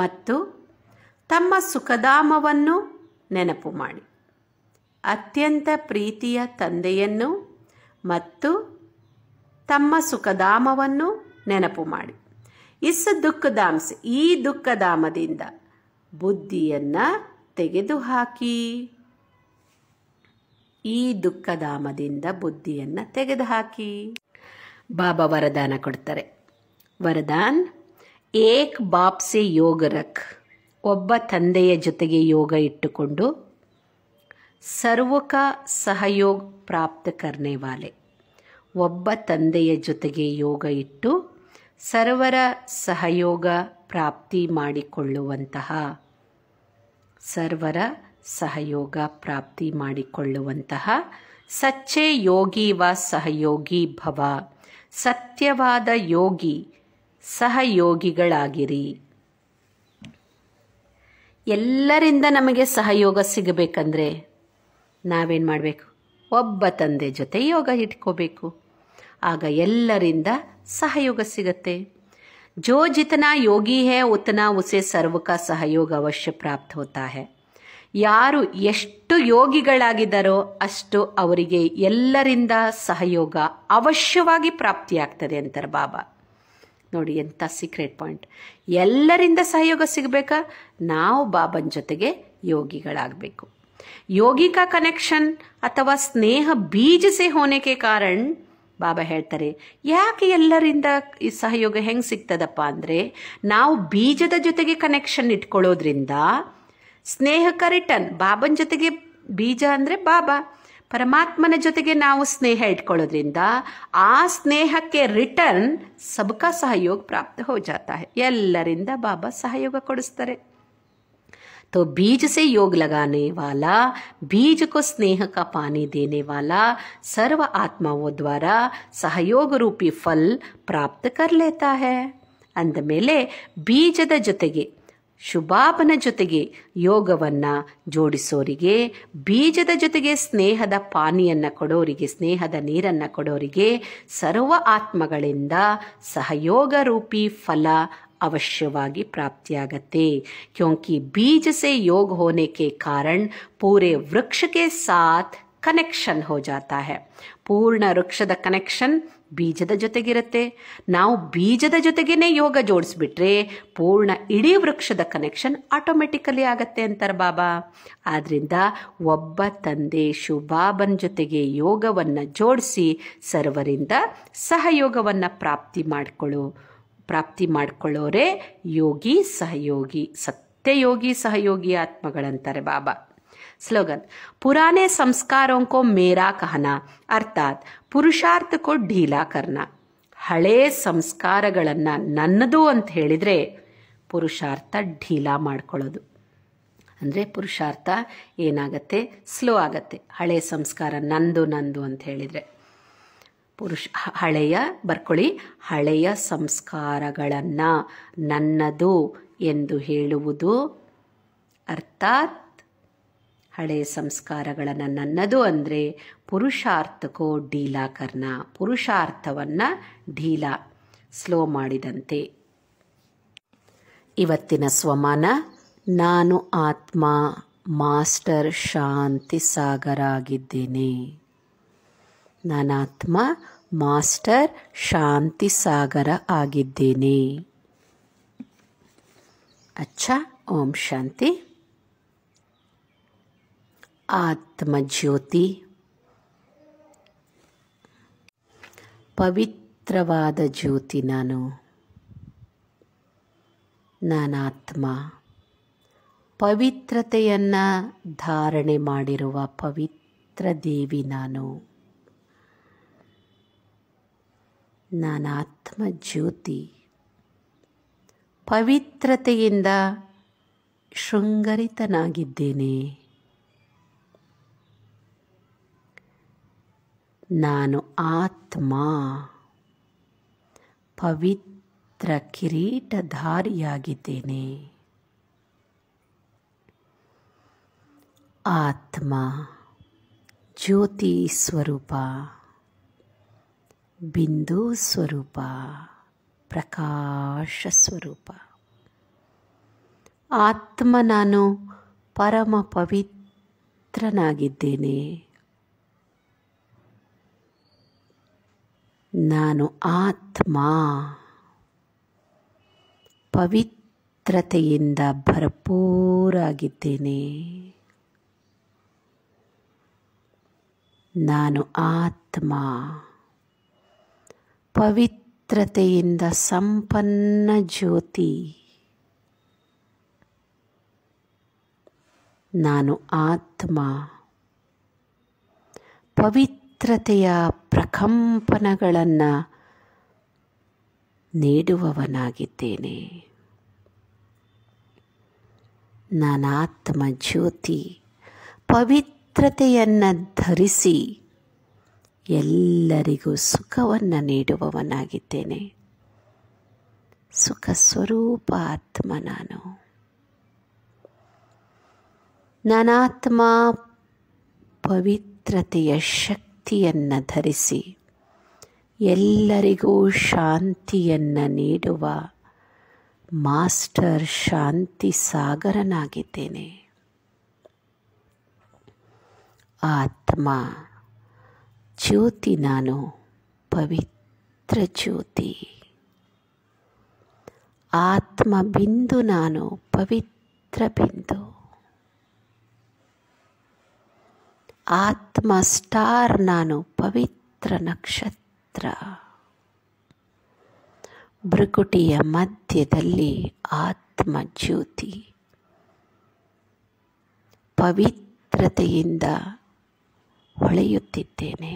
ಮತ್ತು ತಮ್ಮ ಸುಖಧಾಮವನ್ನು ನೆನಪು ಮಾಡಿ ಅತ್ಯಂತ ಪ್ರೀತಿಯ ತಂದೆಯನ್ನು ಮತ್ತು ತಮ್ಮ ಸುಖಧಾಮವನ್ನು ನೆನಪು ಮಾಡಿ ಇಸ್ ದುಃಖಧಾಂಸ ಈ ದುಃಖಧಾಮದಿಂದ ಬುದ್ಧಿಯನ್ನು ತೆಗೆದುಹಾಕಿ ಈ ದುಃಖಧಾಮದಿಂದ ಬುದ್ಧಿಯನ್ನು ತೆಗೆದುಹಾಕಿ ಬಾಬಾ ವರದಾನ ಕೊಡ್ತಾರೆ ವರದಾನ್ ಏಕ್ ಬಾಪ್ಸೆ ಯೋಗ ರಕ್ ಒಬ್ಬ ತಂದೆಯ ಜೊತೆಗೆ ಯೋಗ ಇಟ್ಟುಕೊಂಡು ಸರ್ವಕ ಸಹಯೋಗ ಪ್ರಾಪ್ತ ವಾಲೆ ಒಬ್ಬ ತಂದೆಯ ಜೊತೆಗೆ ಯೋಗ ಇಟ್ಟು ಸರ್ವರ ಸಹಯೋಗ ಪ್ರಾಪ್ತಿ ಮಾಡಿಕೊಳ್ಳುವಂತಹ ಸರ್ವರ ಸಹಯೋಗ ಪ್ರಾಪ್ತಿ ಮಾಡಿಕೊಳ್ಳುವಂತಹ ಸಚ್ಚೇ ಯೋಗಿ ವ ಸಹಯೋಗಿ ಭವ ಸತ್ಯವಾದ ಯೋಗಿ ಸಹಯೋಗಿಗಳಾಗಿರಿ ಎಲ್ಲರಿಂದ ನಮಗೆ ಸಹಯೋಗ ಸಿಗಬೇಕಂದ್ರೆ ನಾವೇನು ಮಾಡಬೇಕು ಒಬ್ಬ ತಂದೆ ಜೊತೆ ಯೋಗ ಇಟ್ಕೋಬೇಕು ಆಗ ಎಲ್ಲರಿಂದ ಸಹಯೋಗ ಸಿಗತ್ತೆ ಜೋ ಜಿತನಾ ಯೋಗಿ ಹೇ उतना ಉಸೆ ಸರ್ವಕ ಸಹಯೋಗ ಅವಶ್ಯ ಪ್ರಾಪ್ತ ಹೋತಾ ಹೇ ಯಾರು ಎಷ್ಟು ಯೋಗಿಗಳಾಗಿದ್ದಾರೋ ಅಷ್ಟು ಅವರಿಗೆ ಎಲ್ಲರಿಂದ ಸಹಯೋಗ ಅವಶ್ಯವಾಗಿ ಪ್ರಾಪ್ತಿಯಾಗ್ತದೆ ಅಂತಾರೆ ಬಾಬಾ ನೋಡಿ ಎಂಥ ಸೀಕ್ರೆಟ್ ಪಾಯಿಂಟ್ ಎಲ್ಲರಿಂದ ಸಹಯೋಗ ಸಿಗಬೇಕಾ ನಾವು ಬಾಬನ ಜೊತೆಗೆ ಯೋಗಿಗಳಾಗಬೇಕು ಯೋಗಿಕ ಕನೆಕ್ಷನ್ ಅಥವಾ ಸ್ನೇಹ ಬೀಜ ಹೋನೆಕೆ ಕಾರಣ ಬಾಬಾ ಹೇಳ್ತಾರೆ ಯಾಕೆ ಎಲ್ಲರಿಂದ ಈ ಸಹಯೋಗ ಹೆಂಗೆ ಸಿಗ್ತದಪ್ಪ ಅಂದರೆ ನಾವು ಬೀಜದ ಜೊತೆಗೆ ಕನೆಕ್ಷನ್ ಇಟ್ಕೊಳ್ಳೋದ್ರಿಂದ ಸ್ನೇಹಕ ರಿಟರ್ನ್ ಬಾಬನ ಜೊತೆಗೆ ಬೀಜ ಅಂದರೆ ಬಾಬಾ ಪರಮಾತ್ಮನ ಜೊತೆಗೆ ನಾವು ಸ್ನೇಹ ಇಟ್ಕೊಳ್ಳೋದ್ರಿಂದ ಆ ಸ್ನೇಹಕ್ಕೆ ರಿಟರ್ನ್ ಸಬ್ಕಾ ಸಹಯೋಗ ಪ್ರಾಪ್ತ ಹೋ ಎಲ್ಲರಿಂದ ಬಾಬಾ ಸಹಯೋಗ ಕೊಡಿಸ್ತಾರೆ तो बीज से योग लगाने वाला बीज को स्नेह का पानी देने वाला सर्व आत्माओं द्वारा सहयोग रूपी फल प्राप्त ಪ್ರಾಪ್ತ ಕರ್ಲೇತಾ है ಅಂದಮೇಲೆ ಬೀಜದ ಜೊತೆಗೆ ಶುಭಾಪನ ಜೊತೆಗೆ ಯೋಗವನ್ನು ಜೋಡಿಸೋರಿಗೆ ಬೀಜದ ಜೊತೆಗೆ ಸ್ನೇಹದ ಪಾನಿಯನ್ನು ಕೊಡೋರಿಗೆ ಸ್ನೇಹದ ನೀರನ್ನು ಕೊಡೋರಿಗೆ ಸರ್ವ ಆತ್ಮಗಳಿಂದ ಸಹಯೋಗ ರೂಪಿ ಫಲ ಅವಶ್ಯವಾಗಿ ಪ್ರಾಪ್ತಿಯಾಗತ್ತೆ ಕ್ಯೋಂಕಿ ಬೀಜ ಸೆ ಯೋಗ होने ಕಾರಣ कारण ವೃಕ್ಷಕ್ಕೆ वृक्ष ಕನೆಕ್ಷನ್ ಹೋ ಜಾತಾ ಪೂರ್ಣ ವೃಕ್ಷದ ಕನೆಕ್ಷನ್ ಬೀಜದ ಜೊತೆಗಿರುತ್ತೆ ನಾವು ಬೀಜದ ಜೊತೆಗೇನೆ ಯೋಗ ಜೋಡಿಸ್ಬಿಟ್ರೆ ಪೂರ್ಣ ಇಡೀ ವೃಕ್ಷದ ಕನೆಕ್ಷನ್ ಆಟೋಮೆಟಿಕಲಿ ಆಗತ್ತೆ ಅಂತಾರೆ ಬಾಬಾ ಆದ್ರಿಂದ ಒಬ್ಬ ತಂದೆ ಶುಭಾಬನ್ ಜೊತೆಗೆ ಯೋಗವನ್ನು ಜೋಡಿಸಿ ಸರ್ವರಿಂದ ಸಹಯೋಗವನ್ನು ಪ್ರಾಪ್ತಿ ಮಾಡಿಕೊಳ್ಳು ಪ್ರಾಪ್ತಿ ಮಾಡ್ಕೊಳ್ಳೋರೇ ಯೋಗಿ ಸಹಯೋಗಿ ಸತ್ಯ ಯೋಗಿ ಸಹಯೋಗಿ ಆತ್ಮಗಳಂತಾರೆ ಬಾಬಾ ಸ್ಲೋಗನ್ ಪುರಾನೆ ಸಂಸ್ಕಾರೋಂಕೋ ಮೇರಾ ಕಹನ ಅರ್ಥಾತ್ ಪುರುಷಾರ್ಥಕ್ಕೋ ಢೀಲಾ ಕರ್ನ ಹಳೇ ಸಂಸ್ಕಾರಗಳನ್ನು ನನ್ನದು ಅಂತ ಹೇಳಿದರೆ ಪುರುಷಾರ್ಥ ಢೀಲಾ ಮಾಡ್ಕೊಳ್ಳೋದು ಅಂದರೆ ಪುರುಷಾರ್ಥ ಏನಾಗತ್ತೆ ಸ್ಲೋ ಆಗತ್ತೆ ಹಳೆ ಸಂಸ್ಕಾರ ನಂದು ನಂದು ಅಂತ ಹೇಳಿದರೆ ಪುರುಷ ಹಳೆಯ ಬರ್ಕೊಳ್ಳಿ ಹಳೆಯ ಸಂಸ್ಕಾರಗಳನ್ನು ನನ್ನದು ಎಂದು ಹೇಳುವುದು ಅರ್ಥಾತ್ ಹಳೆಯ ಸಂಸ್ಕಾರಗಳನ್ನು ನನ್ನದು ಅಂದರೆ ಪುರುಷಾರ್ಥಕೋ ಡೀಲ ಪುರುಷಾರ್ಥವನ್ನು ಡೀಲಾ ಸ್ಲೋ ಮಾಡಿದಂತೆ ಇವತ್ತಿನ ಸ್ವಮಾನ ನಾನು ಆತ್ಮ ಮಾಸ್ಟರ್ ಶಾಂತಿ ಸಾಗರ ಆಗಿದ್ದೇನೆ ನಾನಾತ್ಮ ಮಾಸ್ಟರ್ ಶಾಂತಿ ಸಾಗರ ಆಗಿದ್ದೇನೆ ಅಚ್ಚಾ ಓಂ ಶಾಂತಿ ಆತ್ಮ ಆತ್ಮಜ್ಯೋತಿ ಪವಿತ್ರವಾದ ಜ್ಯೋತಿ ನಾನು ನಾನಾತ್ಮ ಪವಿತ್ರತೆಯನ್ನು ಧಾರಣೆ ಮಾಡಿರುವ ಪವಿತ್ರ ದೇವಿ ನಾನು ಆತ್ಮ ಜ್ಯೋತಿ ಪವಿತ್ರತೆಯಿಂದ ಶೃಂಗರಿತನಾಗಿದ್ದೇನೆ ನಾನು ಆತ್ಮ ಪವಿತ್ರ ಕಿರೀಟಧಾರಿಯಾಗಿದ್ದೇನೆ ಆತ್ಮ ಜ್ಯೋತಿ ಸ್ವರೂಪ ಬಿಂದು ಸ್ವರೂಪ ಪ್ರಕಾಶ ಸ್ವರೂಪ ಆತ್ಮ ನಾನು ಪರಮ ಪವಿತ್ರನಾಗಿದ್ದೇನೆ ನಾನು ಆತ್ಮ ಪವಿತ್ರತೆಯಿಂದ ಭರಪೂರಾಗಿದ್ದೇನೆ ನಾನು ಆತ್ಮ ಪವಿತ್ರತೆಯಿಂದ ಸಂಪನ್ನ ಜ್ಯೋತಿ ನಾನು ಆತ್ಮ ಪವಿತ್ರತೆಯ ಪ್ರಕಂಪನಗಳನ್ನು ನೀಡುವವನಾಗಿದ್ದೇನೆ ಆತ್ಮ ಜ್ಯೋತಿ ಪವಿತ್ರತೆಯನ್ನು ಧರಿಸಿ ಎಲ್ಲರಿಗೂ ಸುಖವನ್ನು ನೀಡುವವನಾಗಿದ್ದೇನೆ ಸುಖ ಸ್ವರೂಪ ಆತ್ಮ ನಾನು ನಾನಾತ್ಮ ಪವಿತ್ರತೆಯ ಶಕ್ತಿಯನ್ನು ಧರಿಸಿ ಎಲ್ಲರಿಗೂ ಶಾಂತಿಯನ್ನು ನೀಡುವ ಮಾಸ್ಟರ್ ಶಾಂತಿ ಸಾಗರನಾಗಿದ್ದೇನೆ ಆತ್ಮ ಜ್ಯೋತಿ ನಾನು ಪವಿತ್ರ ಜ್ಯೋತಿ ಆತ್ಮ ಬಿಂದು ನಾನು ಪವಿತ್ರ ಬಿಂದು ಆತ್ಮ ಸ್ಟಾರ್ ನಾನು ಪವಿತ್ರ ನಕ್ಷತ್ರ ಭ್ರಕುಟಿಯ ಮಧ್ಯದಲ್ಲಿ ಆತ್ಮ ಜ್ಯೋತಿ ಪವಿತ್ರತೆಯಿಂದ ಹೊಳೆಯುತ್ತಿದ್ದೇನೆ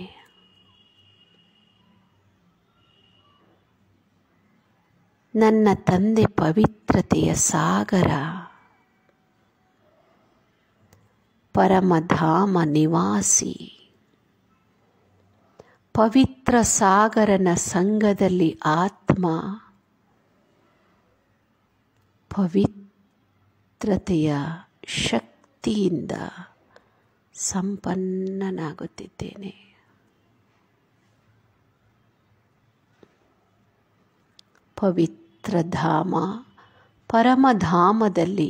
ನನ್ನ ತಂದೆ ಪವಿತ್ರತೆಯ ಸಾಗರ ಪರಮಧಾಮ ನಿವಾಸಿ ಪವಿತ್ರ ಸಾಗರನ ಸಂಘದಲ್ಲಿ ಆತ್ಮ ಪವಿತ್ರತೆಯ ಶಕ್ತಿಯಿಂದ ಸಂಪನ್ನನಾಗುತ್ತಿದ್ದೇನೆ ಪವಿತ್ರ ಪವಿತ್ರಧಾಮ ಪರಮಧಾಮದಲ್ಲಿ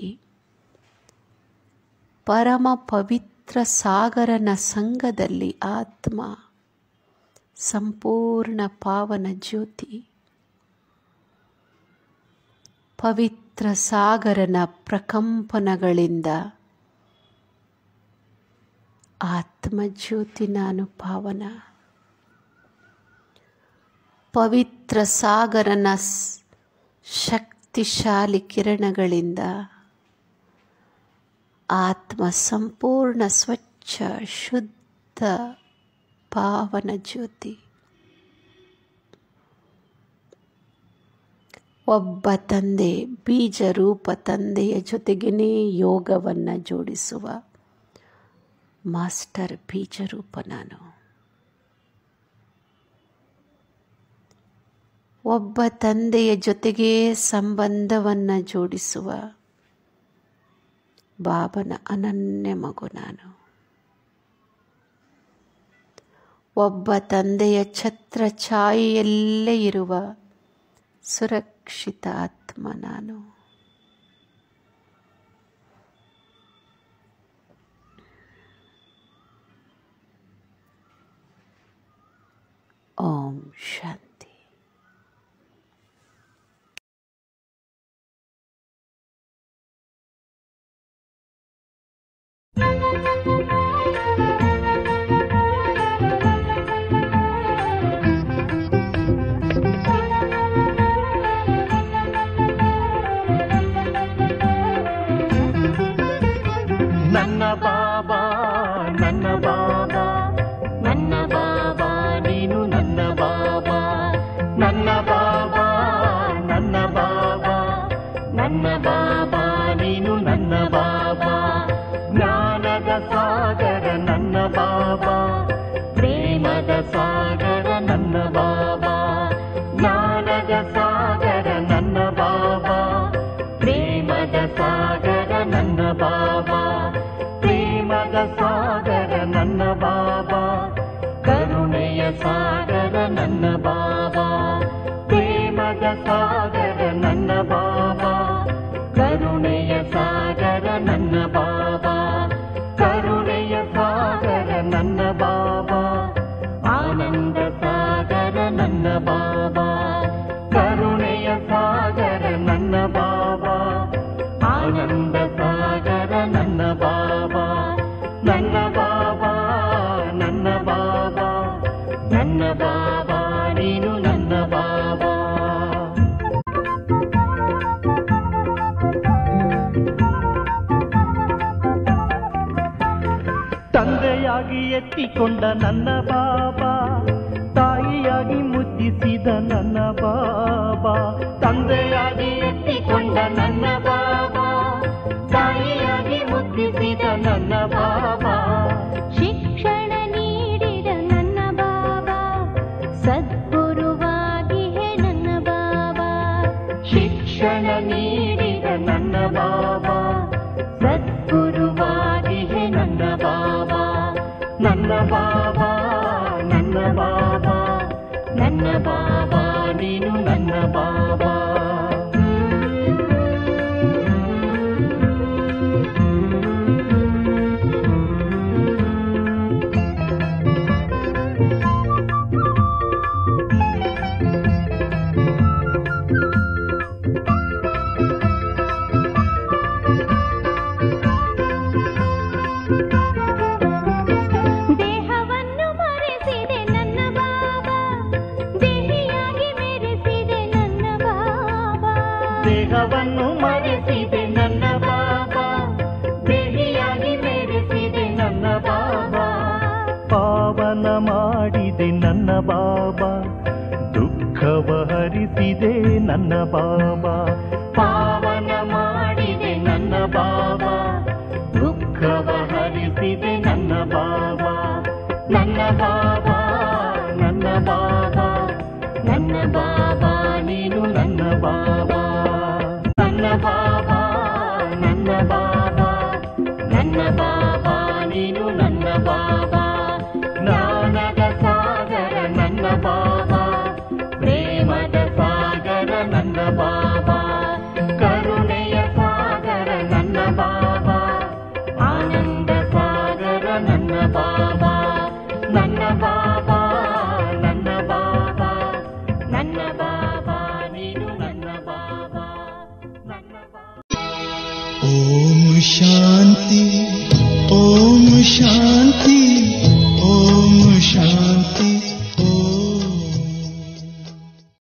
ಪರಮ ಪವಿತ್ರ ಸಾಗರನ ಸಂಘದಲ್ಲಿ ಆತ್ಮ ಸಂಪೂರ್ಣ ಪಾವನ ಜ್ಯೋತಿ ಪವಿತ್ರ ಸಾಗರನ ಪ್ರಕಂಪನಗಳಿಂದ ಆತ್ಮಜ್ಯೋತಿ ನಾನು ಪಾವನ ಪವಿತ್ರ ಸಾಗರನ ಶಕ್ತಿಶಾಲಿ ಕಿರಣಗಳಿಂದ ಆತ್ಮ ಸಂಪೂರ್ಣ ಸ್ವಚ್ಛ ಶುದ್ಧ ಪಾವನ ಜ್ಯೋತಿ ಒಬ್ಬ ತಂದೆ ಬೀಜ ರೂಪ ತಂದೆಯ ಜೊತೆಗೆನೇ ಯೋಗವನ್ನು ಜೋಡಿಸುವ ಮಾಸ್ಟರ್ ಬೀಜರೂಪ ನಾನು ಒಬ್ಬ ತಂದೆಯ ಜೊತೆಗೇ ಸಂಬಂಧವನ್ನು ಜೋಡಿಸುವ ಬಾಬನ ಅನನ್ಯ ಮಗು ನಾನು ಒಬ್ಬ ತಂದೆಯ ಛತ್ರ ಛಾಯೆಯಲ್ಲೇ ಇರುವ ಸುರಕ್ಷಿತ ಆತ್ಮ ನಾನು ಓಂ ಶಾಂತಿ నన్న బా 在。ಕೊಂಡ ನನ್ನ ಬಾಬಾ ತಾಯಿಯಾಗಿ ಮುದ್ದಿಸಿದ ನನ್ನ ಬಾಬಾ ತಂದೆಯಾಗಿ ಎತ್ತಿಕೊಂಡ ನನ್ನ पापान पाप ನನ್ನ ಬಾಬಾ ಪಾವನ ಮಾಡಿದೆ ನನ್ನ ಬಾಬಾ ದುಃಖವ ಹರಿಸಿದೆ ನನ್ನ ಬಾಬಾ ನನ್ನ ಬಾಬಾ ನನ್ನ ಬಾಬಾ ನನ್ನ ಬಾಬಾ ನೀನು ನನ್ನ ಬಾಬಾ ನನ್ನ ಬಾಬಾ ನನ್ನ ಬಾಬಾ ನನ್ನ ಬಾಬಾ ನೀನು ನನ್ನ ಬಾಬಾ Krishna